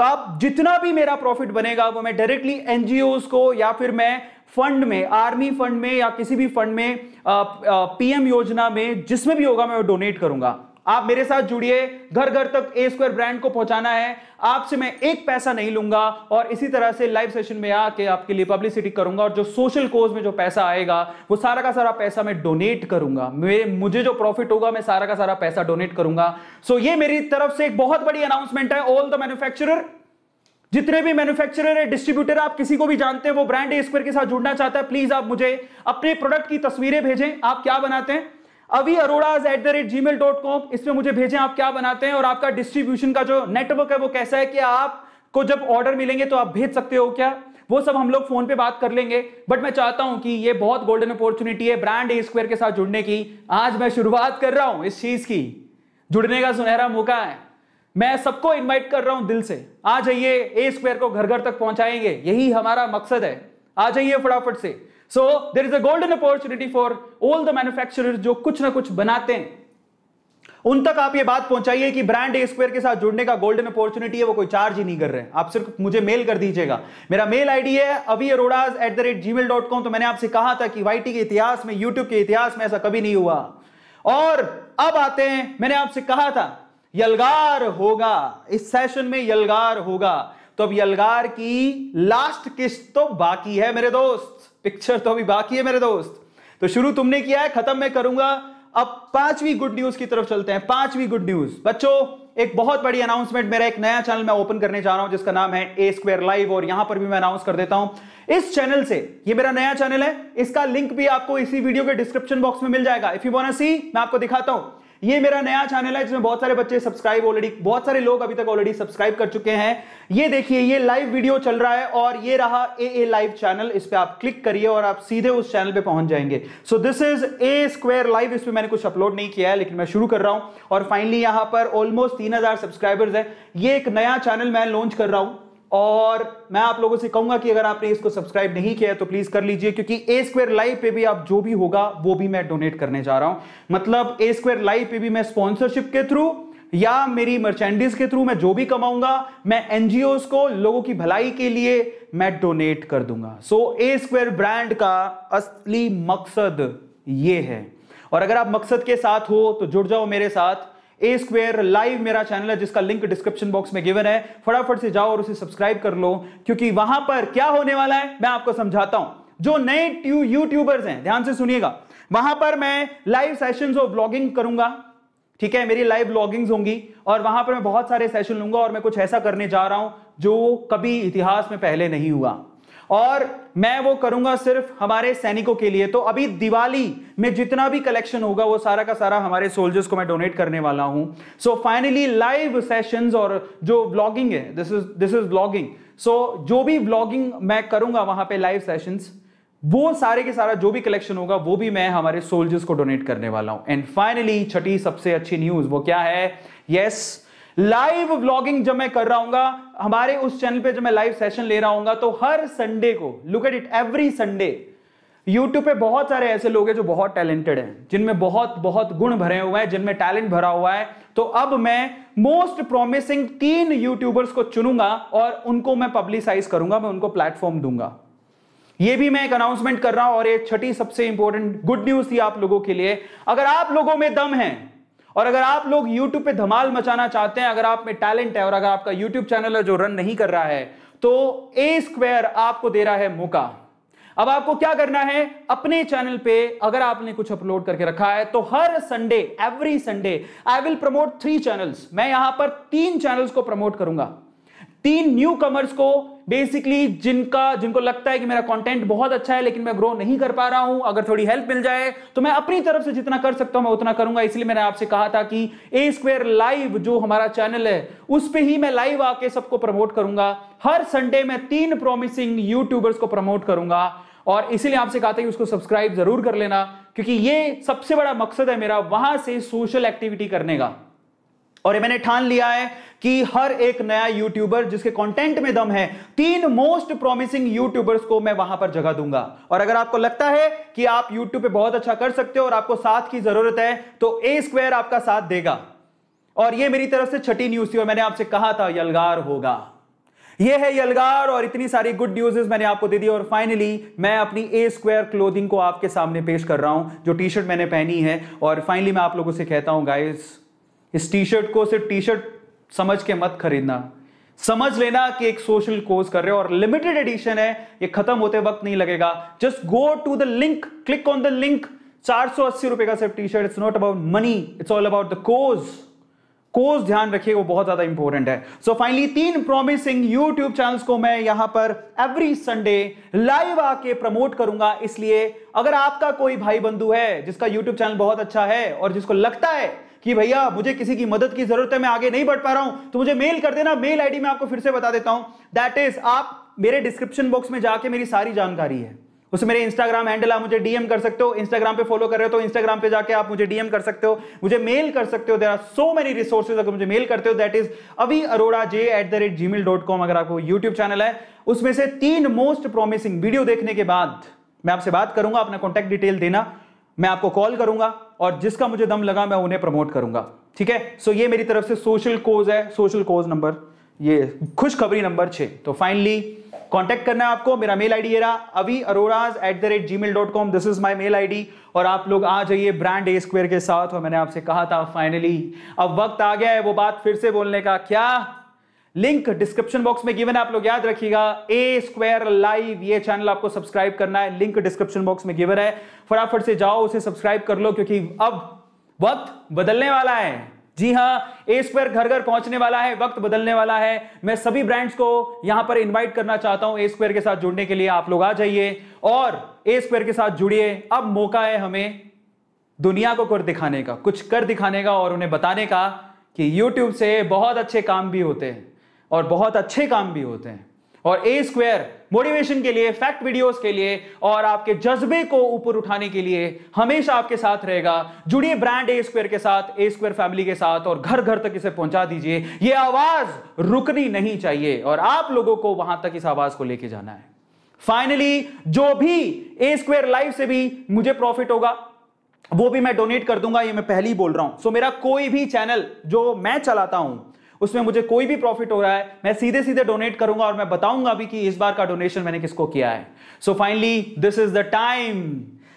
आप जितना भी मेरा प्रॉफिट बनेगा वो मैं डायरेक्टली एनजीओ को या फिर मैं फंड में आर्मी फंड में या किसी भी फंड में पीएम योजना में जिसमें भी होगा मैं डोनेट करूंगा आप मेरे साथ जुड़िए घर घर तक ए स्क्वायर ब्रांड को पहुंचाना है आपसे मैं एक पैसा नहीं लूंगा और इसी तरह से लाइव सेशन में आके आपके लिए पब्लिसिटी करूंगा और जो सोशल कोज में जो पैसा आएगा वो सारा का सारा पैसा मैं डोनेट करूंगा मेरे मुझे जो प्रॉफिट होगा मैं सारा का सारा पैसा डोनेट करूंगा सो ये मेरी तरफ से एक बहुत बड़ी अनाउंसमेंट है ऑल द मैन्युफैक्चर जितने भी मैन्युफैक्चरर है डिस्ट्रीब्यूटर आप किसी को भी जानते हैं वो ब्रांड ए स्क्वायर के साथ जुड़ना चाहता है प्लीज आप मुझे अपने प्रोडक्ट की तस्वीरें भेजें आप क्या बनाते हैं Avi Arora J at the rate G mail dot com इसमें मुझे भेजें आप क्या बनाते हैं और आपका डिस्ट्रीब्यूशन का जो नेटवर्क है वो कैसा है कि आपको जब ऑर्डर मिलेंगे तो आप भेज सकते हो क्या वो सब हम लोग फोन पे बात कर लेंगे बट मैं चाहता हूं कि ये बहुत गोल्डन अपॉर्चुनिटी है ब्रांड ए स्क्वायर के साथ जुड़ने की आज मैं शुरुआत कर रहा हूं इस चीज की जुड़ने का सुनहरा मौका है मैं सबको इनवाइट कर रहा हूं दिल से आ जाइए ए स्क्वायर को घर घर तक पहुंचाएंगे यही हमारा मकसद है आ जाइए फटाफट से so there is a golden opportunity for all the manufacturers जो कुछ ना कुछ बनाते हैं उन तक आप ये बात पहुंचाइए कि ब्रांड ए स्क्वायर के साथ जुड़ने का गोल्डन अपॉर्चुनिटी है वो कोई चार्ज ही नहीं कर रहे हैं आप सिर्फ मुझे मेल कर दीजिएगा मेरा मेल आईडी है Avi Arora J at the rate G mail dot com तो मैंने आपसे कहा था कि वाईटी के इतिहास में यूट्यूब के इतिहास में ऐसा कभी नहीं हुआ और अब आते हैं मैंने आपसे कहा था यलगार होगा इस सेशन में यलगार होगा तो अब यलगार की लास्ट किस्त तो बाकी है मेरे दोस्त पिक्चर तो अभी बाकी है मेरे दोस्त तो शुरू तुमने किया है खत्म मैं करूंगा अब पांचवी गुड न्यूज की तरफ चलते हैं पांचवी गुड न्यूज बच्चों एक बहुत बड़ी अनाउंसमेंट मेरा एक नया चैनल मैं ओपन करने जा रहा हूं जिसका नाम है ए स्क्वेयर लाइव और यहां पर भी मैं अनाउंस कर देता हूं इस चैनल से ये मेरा नया चैनल है इसका लिंक भी आपको इसी वीडियो के डिस्क्रिप्शन बॉक्स में मिल जाएगा इफ यू सी मैं आपको दिखाता हूं ये मेरा नया चैनल है जिसमें बहुत सारे बच्चे सब्सक्राइब ऑलरेडी बहुत सारे लोग अभी तक ऑलरेडी सब्सक्राइब कर चुके हैं ये देखिए ये लाइव वीडियो चल रहा है और ये रहा ए ए लाइव चैनल इस पर आप क्लिक करिए और आप सीधे उस चैनल पर पहुंच जाएंगे so this is A square live इस पर मैंने कुछ अपलोड नहीं किया है लेकिन मैं शुरू कर रहा हूं और फाइनली यहां पर ऑलमोस्ट तीन सब्सक्राइबर्स है ये एक नया चैनल मैं लॉन्च कर रहा हूं और मैं आप लोगों से कहूंगा कि अगर आपने इसको सब्सक्राइब नहीं किया है तो प्लीज कर लीजिए क्योंकि ए स्क्वेयर लाइव पे भी आप जो भी होगा वो भी मैं डोनेट करने जा रहा हूं मतलब ए स्क्वेयर लाइव पे भी मैं स्पॉन्सरशिप के थ्रू या मेरी मर्चेंडीज के थ्रू मैं जो भी कमाऊंगा मैं एनजीओ को लोगों की भलाई के लिए मैं डोनेट कर दूंगा सो ए स्क्वेयर ब्रांड का असली मकसद ये है और अगर आप मकसद के साथ हो तो जुड़ जाओ मेरे साथ ए स्क्वेयर लाइव मेरा चैनल है जिसका लिंक डिस्क्रिप्शन बॉक्स में गिवन है फटाफट से जाओ और उसे सब्सक्राइब कर लो क्योंकि वहां पर क्या होने वाला है मैं आपको समझाता हूं जो नए यूट्यूबर्स हैं ध्यान से सुनिएगा वहां पर मैं लाइव सेशन और ब्लॉगिंग करूंगा ठीक है मेरी लाइव ब्लॉगिंग्स होंगी और वहां पर मैं बहुत सारे सेशन लूंगा और मैं कुछ ऐसा करने जा रहा हूं जो कभी इतिहास में पहले नहीं हुआ और मैं वो करूंगा सिर्फ हमारे सैनिकों के लिए तो अभी दिवाली में जितना भी कलेक्शन होगा वो सारा का सारा हमारे सोल्जर्स को मैं डोनेट करने वाला हूं सो फाइनली लाइव सेशंस और जो ब्लॉगिंग है this is this is blogging so जो भी ब्लॉगिंग मैं करूंगा वहां पे लाइव सेशंस वो सारे के सारा जो भी कलेक्शन होगा वो भी मैं हमारे सोल्जर्स को डोनेट करने वाला हूं एंड फाइनली छठी सबसे अच्छी न्यूज वो क्या है यस yes, लाइव ब्लॉगिंग जब मैं कर रहा हूँ हमारे उस चैनल पे जब मैं लाइव सेशन ले रहा हूंगा तो हर संडे को look at it every Sunday YouTube पे बहुत सारे ऐसे लोग हैं जो बहुत टैलेंटेड हैं जिनमें बहुत बहुत गुण भरे हुए हैं जिनमें टैलेंट भरा हुआ है तो अब मैं मोस्ट प्रोमिसिंग तीन यूट्यूबर्स को चुनूंगा और उनको मैं पब्लिसाइज करूंगा मैं उनको प्लेटफॉर्म दूंगा ये भी मैं एक अनाउंसमेंट कर रहा हूं और ये छठी सबसे इंपॉर्टेंट गुड न्यूज थी आप लोगों के लिए अगर आप लोगों में दम है और अगर आप लोग YouTube पे धमाल मचाना चाहते हैं अगर आप में टैलेंट है और अगर आपका YouTube चैनल है जो रन नहीं कर रहा है तो ए स्क्वेयर आपको दे रहा है मौका अब आपको क्या करना है अपने चैनल पे अगर आपने कुछ अपलोड करके रखा है तो हर Sunday every Sunday I will promote three channels मैं यहां पर तीन चैनल्स को प्रमोट करूंगा तीन न्यू कमर्स को बेसिकली जिनका जिनको लगता है कि मेरा कंटेंट बहुत अच्छा है लेकिन मैं ग्रो नहीं कर पा रहा हूं अगर थोड़ी हेल्प मिल जाए तो मैं अपनी तरफ से जितना कर सकता हूं मैं उतना करूंगा इसलिए मैंने आपसे कहा था कि ए स्क्वेयर लाइव जो हमारा चैनल है उस पर ही मैं लाइव आके सबको प्रमोट करूंगा हर संडे में तीन प्रोमिसिंग यूट्यूबर्स को प्रमोट करूंगा और इसीलिए आपसे कहा था कि उसको सब्सक्राइब जरूर कर लेना क्योंकि ये सबसे बड़ा मकसद है मेरा वहां से सोशल एक्टिविटी करने का और मैंने ठान लिया है कि हर एक नया यूट्यूबर जिसके कंटेंट में दम है तीन मोस्ट प्रॉमिसिंग यूट्यूबर्स को मैं वहां पर जगह दूंगा और अगर आपको लगता है कि आप यूट्यूब पे बहुत अच्छा कर सकते हो और आपको साथ की जरूरत है तो ए स्क्वायर आपका साथ देगा और ये मेरी तरफ से छठी न्यूज थी और मैंने आपसे कहा था यलगार होगा ये है यलगार और इतनी सारी गुड न्यूज मैंने आपको दे दी और फाइनली मैं अपनी ए स्क्वायर क्लोथिंग को आपके सामने पेश कर रहा हूं जो टी शर्ट मैंने पहनी है और फाइनली मैं आप लोगों से कहता हूं गाइस इस टी शर्ट को सिर्फ टी शर्ट समझ के मत खरीदना समझ लेना कि एक सोशल कोर्स कर रहे हो और लिमिटेड एडिशन है ये खत्म होते वक्त नहीं लगेगा just go to the link click on the link चार सौ अस्सी रुपए का सिर्फ T shirt it's not about money it's all about the cause cause ध्यान रखिए वो बहुत ज्यादा इंपॉर्टेंट है सो so फाइनली तीन प्रॉमिसिंग यूट्यूब चैनल्स को मैं यहां पर एवरी संडे लाइव आके प्रमोट करूंगा इसलिए अगर आपका कोई भाई बंधु है जिसका यूट्यूब चैनल बहुत अच्छा है और जिसको लगता है कि भैया मुझे किसी की मदद की जरूरत है मैं आगे नहीं बढ़ पा रहा हूं तो मुझे मेल कर देना मेल आईडी मैं आपको फिर से बता देता हूं दैट इज आप मेरे डिस्क्रिप्शन बॉक्स में जाके मेरी सारी जानकारी है उसे मेरे इंस्टाग्राम हैंडल आप मुझे डीएम कर सकते हो इंस्टाग्राम पे फॉलो कर रहे हो तो इंस्टाग्राम पे जाके आप मुझे डीएम कर सकते हो मुझे मेल कर सकते हो there are so many resources अगर मुझे मेल करते हो that is Avi Arora J at the rate G mail dot com अगर आपको यूट्यूब चैनल है उसमें से तीन मोस्ट प्रोमिसिंग वीडियो देखने के बाद मैं आपसे बात करूंगा अपना कॉन्टैक्ट डिटेल देना मैं आपको कॉल करूंगा और जिसका मुझे दम लगा मैं उन्हें प्रमोट करूंगा ठीक है सो ये मेरी तरफ से सोशल कोज है सोशल कोज नंबर ये खुशखबरी नंबर छह तो फाइनली कांटेक्ट करना है आपको मेरा मेल आईडी डी रहा Avi Arora J at the rate G mail dot com this is my mail आई और आप लोग आ जाइए ब्रांड ए स्क्वेयर के साथ और मैंने आपसे कहा था फाइनली अब वक्त आ गया है वो बात फिर से बोलने का क्या लिंक डिस्क्रिप्शन बॉक्स में गिवन है आप लोग याद रखिएगा ए स्क्वायर लाइव ये चैनल आपको सब्सक्राइब करना है लिंक डिस्क्रिप्शन बॉक्स में गिवन है फटाफट से जाओ उसे सब्सक्राइब कर लो क्योंकि अब वक्त बदलने वाला है जी हाँ ए स्क्वायर घर घर पहुंचने वाला है वक्त बदलने वाला है मैं सभी ब्रांड्स को यहां पर इनवाइट करना चाहता हूं ए स्क्वायर के साथ जुड़ने के लिए आप लोग आ जाइए और ए स्क्वायर के साथ जुड़िए अब मौका है हमें दुनिया को कुछ दिखाने का कुछ कर दिखाने का और उन्हें बताने का कि यूट्यूब से बहुत अच्छे काम भी होते हैं और बहुत अच्छे काम भी होते हैं और ए स्क्वेयर मोटिवेशन के लिए फैक्ट वीडियोस के लिए और आपके जज्बे को ऊपर उठाने के लिए हमेशा आपके साथ रहेगा जुड़िए ब्रांड ए स्क्वेयर के साथ ए स्क्वेयर फैमिली के साथ और घर घर तक इसे पहुंचा दीजिए ये आवाज रुकनी नहीं चाहिए और आप लोगों को वहां तक इस आवाज को लेके जाना है फाइनली जो भी ए स्क्वेयर लाइफ से भी मुझे प्रॉफिट होगा वो भी मैं डोनेट कर दूंगा ये मैं पहले ही बोल रहा हूं सो so, मेरा कोई भी चैनल जो मैं चलाता हूं उसमें मुझे कोई भी प्रॉफिट हो रहा है मैं सीधे सीधे डोनेट करूंगा और मैं बताऊंगा भी कि इस बार का डोनेशन मैंने किसको किया है so finally this is the time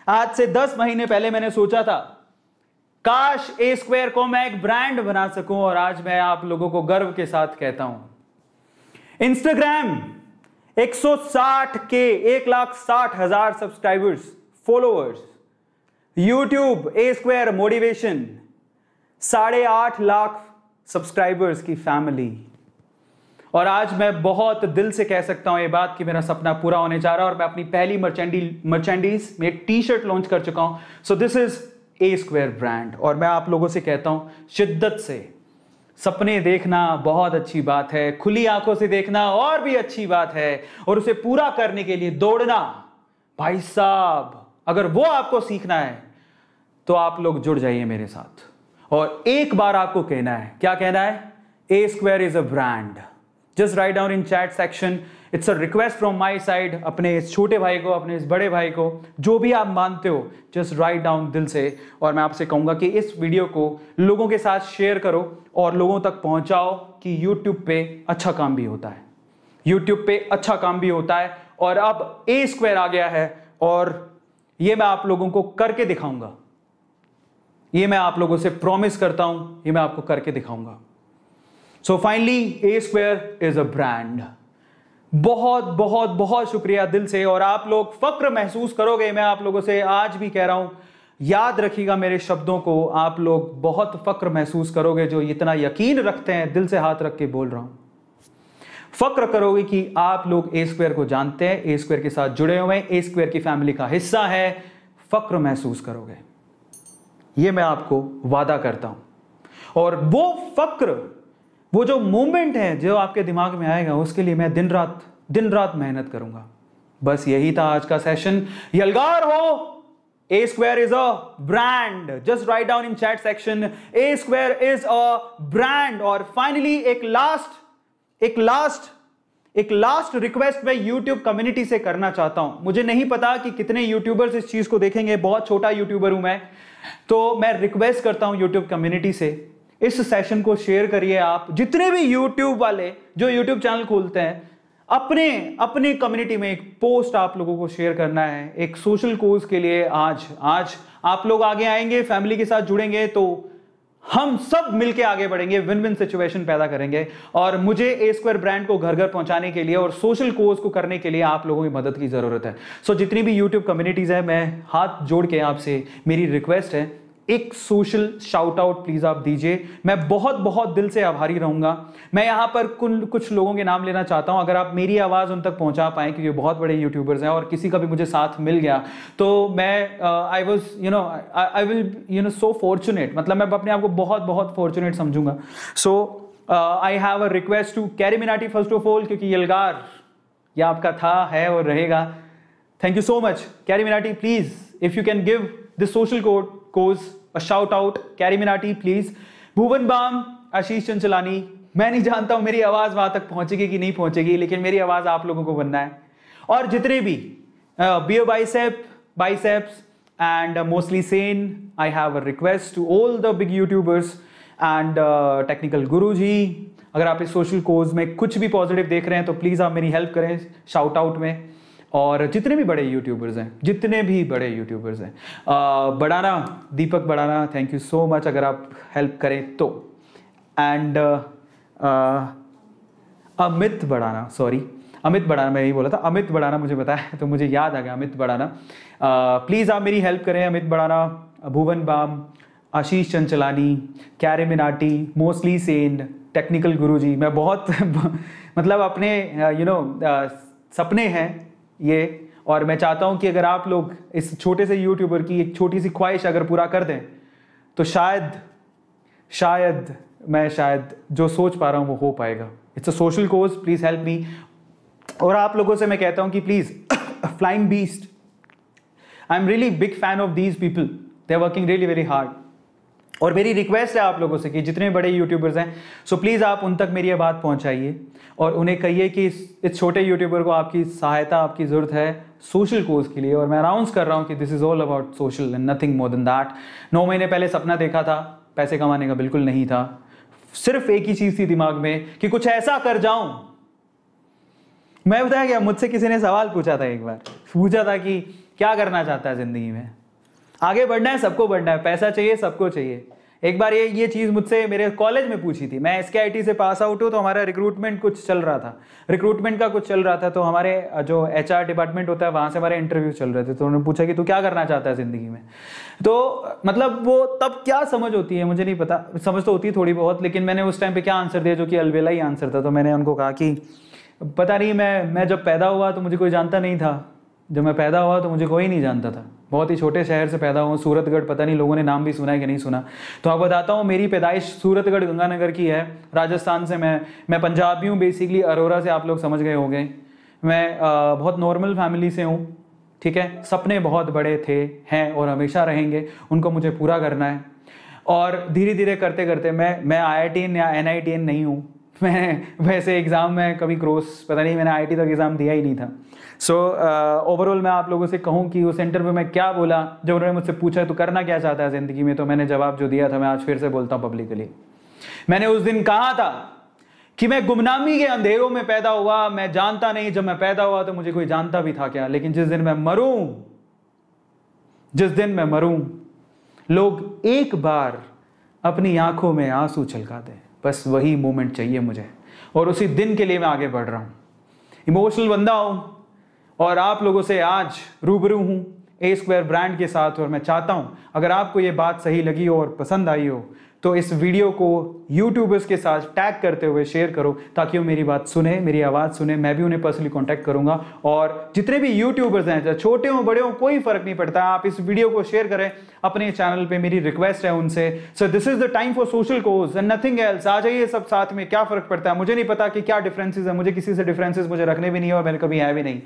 आज से दस महीने पहले मैंने सोचा था काश ए स्क्वेयर को मैं एक ब्रांड बना सकूं और आज मैं आप लोगों को गर्व के साथ कहता हूं इंस्टाग्राम 160 के एक लाख साठ हजार subscribers followers YouTube A square motivation साढ़े आठ लाख सब्सक्राइबर्स की फैमिली और आज मैं बहुत दिल से कह सकता हूं ये बात कि मेरा सपना पूरा होने जा रहा है और मैं अपनी पहली मर्चेंडी मर्चेंडीज में एक टी शर्ट लॉन्च कर चुका हूं so this is A square brand और मैं आप लोगों से कहता हूं शिद्दत से सपने देखना बहुत अच्छी बात है खुली आंखों से देखना और भी अच्छी बात है और उसे पूरा करने के लिए दौड़ना भाई साहब अगर वो आपको सीखना है तो आप लोग जुड़ जाइए मेरे साथ और एक बार आपको कहना है क्या कहना है A square is a brand just write down in chat section it's a request from my side अपने इस छोटे भाई को अपने इस बड़े भाई को जो भी आप मानते हो जस्ट राइट डाउन दिल से और मैं आपसे कहूंगा कि इस वीडियो को लोगों के साथ शेयर करो और लोगों तक पहुंचाओ कि यूट्यूब पे अच्छा काम भी होता है यूट्यूब पे अच्छा काम भी होता है और अब ए स्क्वायर आ गया है और ये मैं आप लोगों को करके दिखाऊंगा ये मैं आप लोगों से प्रॉमिस करता हूं ये मैं आपको करके दिखाऊंगा so finally A square is a brand बहुत बहुत बहुत शुक्रिया दिल से और आप लोग फक्र महसूस करोगे मैं आप लोगों से आज भी कह रहा हूं याद रखिएगा मेरे शब्दों को आप लोग बहुत फक्र महसूस करोगे जो इतना यकीन रखते हैं दिल से हाथ रख के बोल रहा हूं फक्र करोगे कि आप लोग ए स्क्वेयर को जानते हैं ए स्क्वेयर के साथ जुड़े हुए हैं ए स्क्वेयर की फैमिली का हिस्सा है फक्र महसूस करोगे ये मैं आपको वादा करता हूं और वो फक्र वो जो मोमेंट है जो आपके दिमाग में आएगा उसके लिए मैं दिन रात दिन रात मेहनत करूंगा बस यही था आज का सेशन यलगार हो A square is a brand just write down in chat section A square is a brand और फाइनली एक लास्ट एक लास्ट एक लास्ट रिक्वेस्ट मैं यूट्यूब कम्युनिटी से करना चाहता हूं मुझे नहीं पता कि कितने यूट्यूबर्स इस चीज को देखेंगे बहुत छोटा यूट्यूबर हूं मैं तो मैं रिक्वेस्ट करता हूं यूट्यूब कम्युनिटी से इस सेशन को शेयर करिए आप जितने भी यूट्यूब वाले जो यूट्यूब चैनल खोलते हैं अपने अपने कम्युनिटी में एक पोस्ट आप लोगों को शेयर करना है एक सोशल कोज के लिए आज आज आप लोग आगे आएंगे फैमिली के साथ जुड़ेंगे तो हम सब मिलके आगे बढ़ेंगे विन विन सिचुएशन पैदा करेंगे और मुझे ए स्क्वायर ब्रांड को घर घर पहुंचाने के लिए और सोशल कोर्स को करने के लिए आप लोगों की मदद की ज़रूरत है सो so, जितनी भी यूट्यूब कम्युनिटीज़ है मैं हाथ जोड़ के आपसे मेरी रिक्वेस्ट है एक सोशल शाउट आउट प्लीज आप दीजिए मैं बहुत बहुत दिल से आभारी रहूंगा मैं यहां पर कुछ लोगों के नाम लेना चाहता हूं अगर आप मेरी आवाज़ उन तक पहुंचा पाए क्योंकि बहुत बड़े यूट्यूबर्स हैं और किसी का भी मुझे साथ मिल गया तो मैं I was you know I will you know so fortunate मतलब मैं अपने आप को बहुत बहुत फॉर्चुनेट समझूंगा so I have a request to Carry Minati first of all क्योंकि यलगार ये आपका था है और रहेगा thank you so much Carry Minati please if you can give this social code course a shout out Carry Minati please Bhuvan Bam Ashish Chanchlani मैं नहीं जानता हूं मेरी आवाज वहां तक पहुंचेगी कि नहीं पहुंचेगी लेकिन मेरी आवाज आप लोगों को बनना है और जितने भी B bicep biceps and Mostly Sane I have a request to all the big YouTubers and Technical Guru ji अगर आप इस सोशल कोज में कुछ भी पॉजिटिव देख रहे हैं तो प्लीज़ आप मेरी हेल्प करें शाउट आउट में और जितने भी बड़े यूट्यूबर्स हैं जितने भी बड़े यूट्यूबर्स हैं Bhadana Deepak Bhadana thank you so much अगर आप हेल्प करें तो एंड अमित बड़ाना सॉरी अमित बड़ाना मैं यही बोला था अमित बड़ाना मुझे बताया तो मुझे याद आ गया अमित बड़ाना प्लीज़ आप मेरी हेल्प करें Amit Bhadana Bhuvan Bam Ashish Chanchlani Carry Minati Mostly Sane Technical Guruji मैं बहुत मतलब अपने यू नो सपने हैं ये और मैं चाहता हूँ कि अगर आप लोग इस छोटे से यूट्यूबर की एक छोटी सी ख्वाहिश अगर पूरा कर दें तो शायद शायद मैं शायद जो सोच पा रहा हूँ वो हो पाएगा it's a social cause please help me और आप लोगों से मैं कहता हूँ कि please Flying Beast I am really big fan of these people they are working really very hard और मेरी रिक्वेस्ट है आप लोगों से कि जितने बड़े यूट्यूबर्स हैं सो प्लीज़ आप उन तक मेरी ये बात पहुंचाइए और उन्हें कहिए कि इस, छोटे यूट्यूबर को आपकी सहायता आपकी ज़रूरत है सोशल कोर्स के लिए और मैं अनाउंस कर रहा हूँ कि this is all about social and nothing more than that नौ महीने पहले सपना देखा था पैसे कमाने का बिल्कुल नहीं था सिर्फ एक ही चीज़ थी दिमाग में कि कुछ ऐसा कर जाऊं मैं बताया गया मुझसे किसी ने सवाल पूछा था एक बार पूछा था कि क्या करना चाहता है ज़िंदगी में आगे बढ़ना है सबको बढ़ना है पैसा चाहिए सबको चाहिए एक बार ये ये चीज़ मुझसे मेरे कॉलेज में पूछी थी मैं एस से पास आउट हूँ तो हमारा रिक्रूटमेंट कुछ चल रहा था रिक्रूटमेंट का कुछ चल रहा था तो हमारे जो एच डिपार्टमेंट होता है वहाँ से हमारे इंटरव्यू चल रहे थे तो उन्होंने पूछा कि तू क्या करना चाहता है ज़िंदगी में तो मतलब वो तब क्या समझ होती है मुझे नहीं पता समझ तो होती थोड़ी बहुत लेकिन मैंने उस टाइम पर क्या आंसर दिया जो कि अलवेला ही आंसर था तो मैंने उनको कहा कि पता नहीं मैं मैं जब पैदा हुआ तो मुझे कोई जानता नहीं था जब मैं पैदा हुआ तो मुझे कोई नहीं जानता था बहुत ही छोटे शहर से पैदा हुआ सूरतगढ़ पता नहीं लोगों ने नाम भी सुना है कि नहीं सुना तो आप बताता हूँ मेरी पैदाइश सूरतगढ़ गंगानगर की है राजस्थान से मैं मैं पंजाबी हूँ बेसिकली अरोरा से आप लोग समझ गए हो मैं आ, बहुत नॉर्मल फैमिली से हूँ ठीक है सपने बहुत बड़े थे हैं और हमेशा रहेंगे उनको मुझे पूरा करना है और धीरे धीरे करते करते मैं मैं आई या एन नहीं हूँ मैं वैसे एग्ज़ाम में कभी क्रॉस पता नहीं मैंने आई तक एग्ज़ाम दिया ही नहीं था सो ओवरऑल uh, मैं आप लोगों से कहूँ कि उस इंटरव्यू में क्या बोला जब उन्होंने मुझसे पूछा तो करना क्या चाहता है ज़िंदगी में तो मैंने जवाब जो दिया था मैं आज फिर से बोलता हूँ पब्लिकली मैंने उस दिन कहा था कि मैं गुमनामी के अंधेरों में पैदा हुआ मैं जानता नहीं जब मैं पैदा हुआ तो मुझे कोई जानता भी था क्या लेकिन जिस दिन मैं मरूं जिस दिन मैं मरूं लोग एक बार अपनी आंखों में आंसू छलकाते बस वही मोमेंट चाहिए मुझे और उसी दिन के लिए मैं आगे बढ़ रहा हूं इमोशनल बंदा हूं और आप लोगों से आज रूबरू हूँ ए स्क्वायर ब्रांड के साथ और मैं चाहता हूँ अगर आपको ये बात सही लगी हो और पसंद आई हो तो इस वीडियो को यूट्यूबर्स के साथ टैग करते हुए शेयर करो ताकि वो मेरी बात सुने मेरी आवाज़ सुने मैं भी उन्हें पर्सनली कॉन्टेक्ट करूंगा और जितने भी यूट्यूबर्स हैं चाहे छोटे हों बड़े हों कोई फर्क नहीं पड़ता आप इस वीडियो को शेयर करें अपने चैनल पे मेरी रिक्वेस्ट है उनसे so this is the time for social cause and nothing else आ जाइए सब साथ में क्या फर्क पड़ता है मुझे नहीं पता कि क्या डिफरेंसिस है मुझे किसी से डिफरेंसेस मुझे रखने भी नहीं है और मैंने कभी है भी नहीं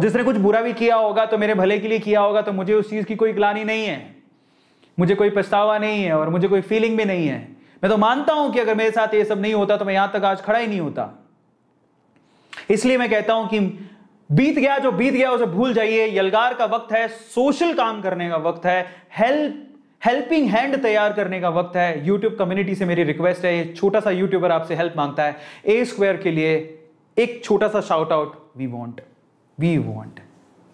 जिसने कुछ बुरा भी किया होगा तो मेरे भले के लिए किया होगा तो मुझे उस चीज़ की कोई ग्लानी नहीं है मुझे कोई पछतावा नहीं है और मुझे कोई फीलिंग भी नहीं है मैं तो मानता हूं कि अगर मेरे साथ ये सब नहीं होता तो मैं यहां तक आज खड़ा ही नहीं होता इसलिए मैं कहता हूं कि बीत गया जो बीत गया उसे भूल जाइए यलगार का वक्त है सोशल काम करने का वक्त है हेल्प हेल्पिंग हैंड तैयार करने का वक्त है यूट्यूब कम्युनिटी से मेरी रिक्वेस्ट है ये छोटा सा यूट्यूबर आपसे हेल्प मांगता है ए स्क्वायर के लिए एक छोटा सा shout out we want we want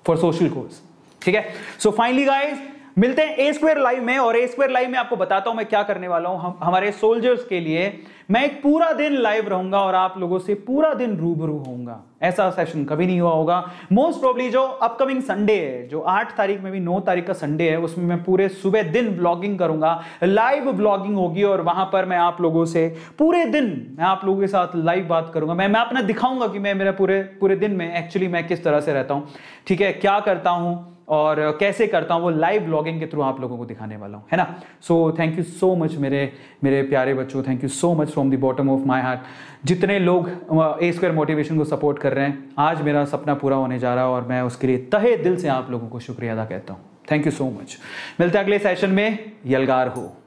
for social course ठीक है सो फाइनली गाइज मिलते हैं ए स्क्वेयर लाइव में और ए स्क्वेयर लाइव में आपको बताता हूं मैं क्या करने वाला हूं हम, हमारे सोल्जर्स के लिए मैं एक पूरा दिन लाइव रहूंगा और आप लोगों से पूरा दिन रूबरू होऊंगा ऐसा सेशन कभी नहीं हुआ होगा मोस्ट प्रॉब्ली जो अपकमिंग संडे है जो आठ तारीख में भी नौ तारीख का संडे है उसमें मैं पूरे सुबह दिन ब्लॉगिंग करूंगा लाइव ब्लॉगिंग होगी और वहां पर मैं आप लोगों से पूरे दिन मैं आप लोगों के साथ लाइव बात करूंगा मैं मैं अपना दिखाऊंगा कि मैं मेरा पूरे पूरे दिन में एक्चुअली मैं किस तरह से रहता हूं ठीक है क्या करता हूं और कैसे करता हूँ वो लाइव ब्लॉगिंग के थ्रू आप लोगों को दिखाने वाला हूँ है ना so thank you so much मेरे मेरे प्यारे बच्चों thank you so much from the bottom of my heart जितने लोग ए स्क्वायर मोटिवेशन को सपोर्ट कर रहे हैं आज मेरा सपना पूरा होने जा रहा है और मैं उसके लिए तहे दिल से आप लोगों को शुक्रिया अदा कहता हूँ थैंक यू सो मच मिलते हैं अगले सेशन में यलगार हो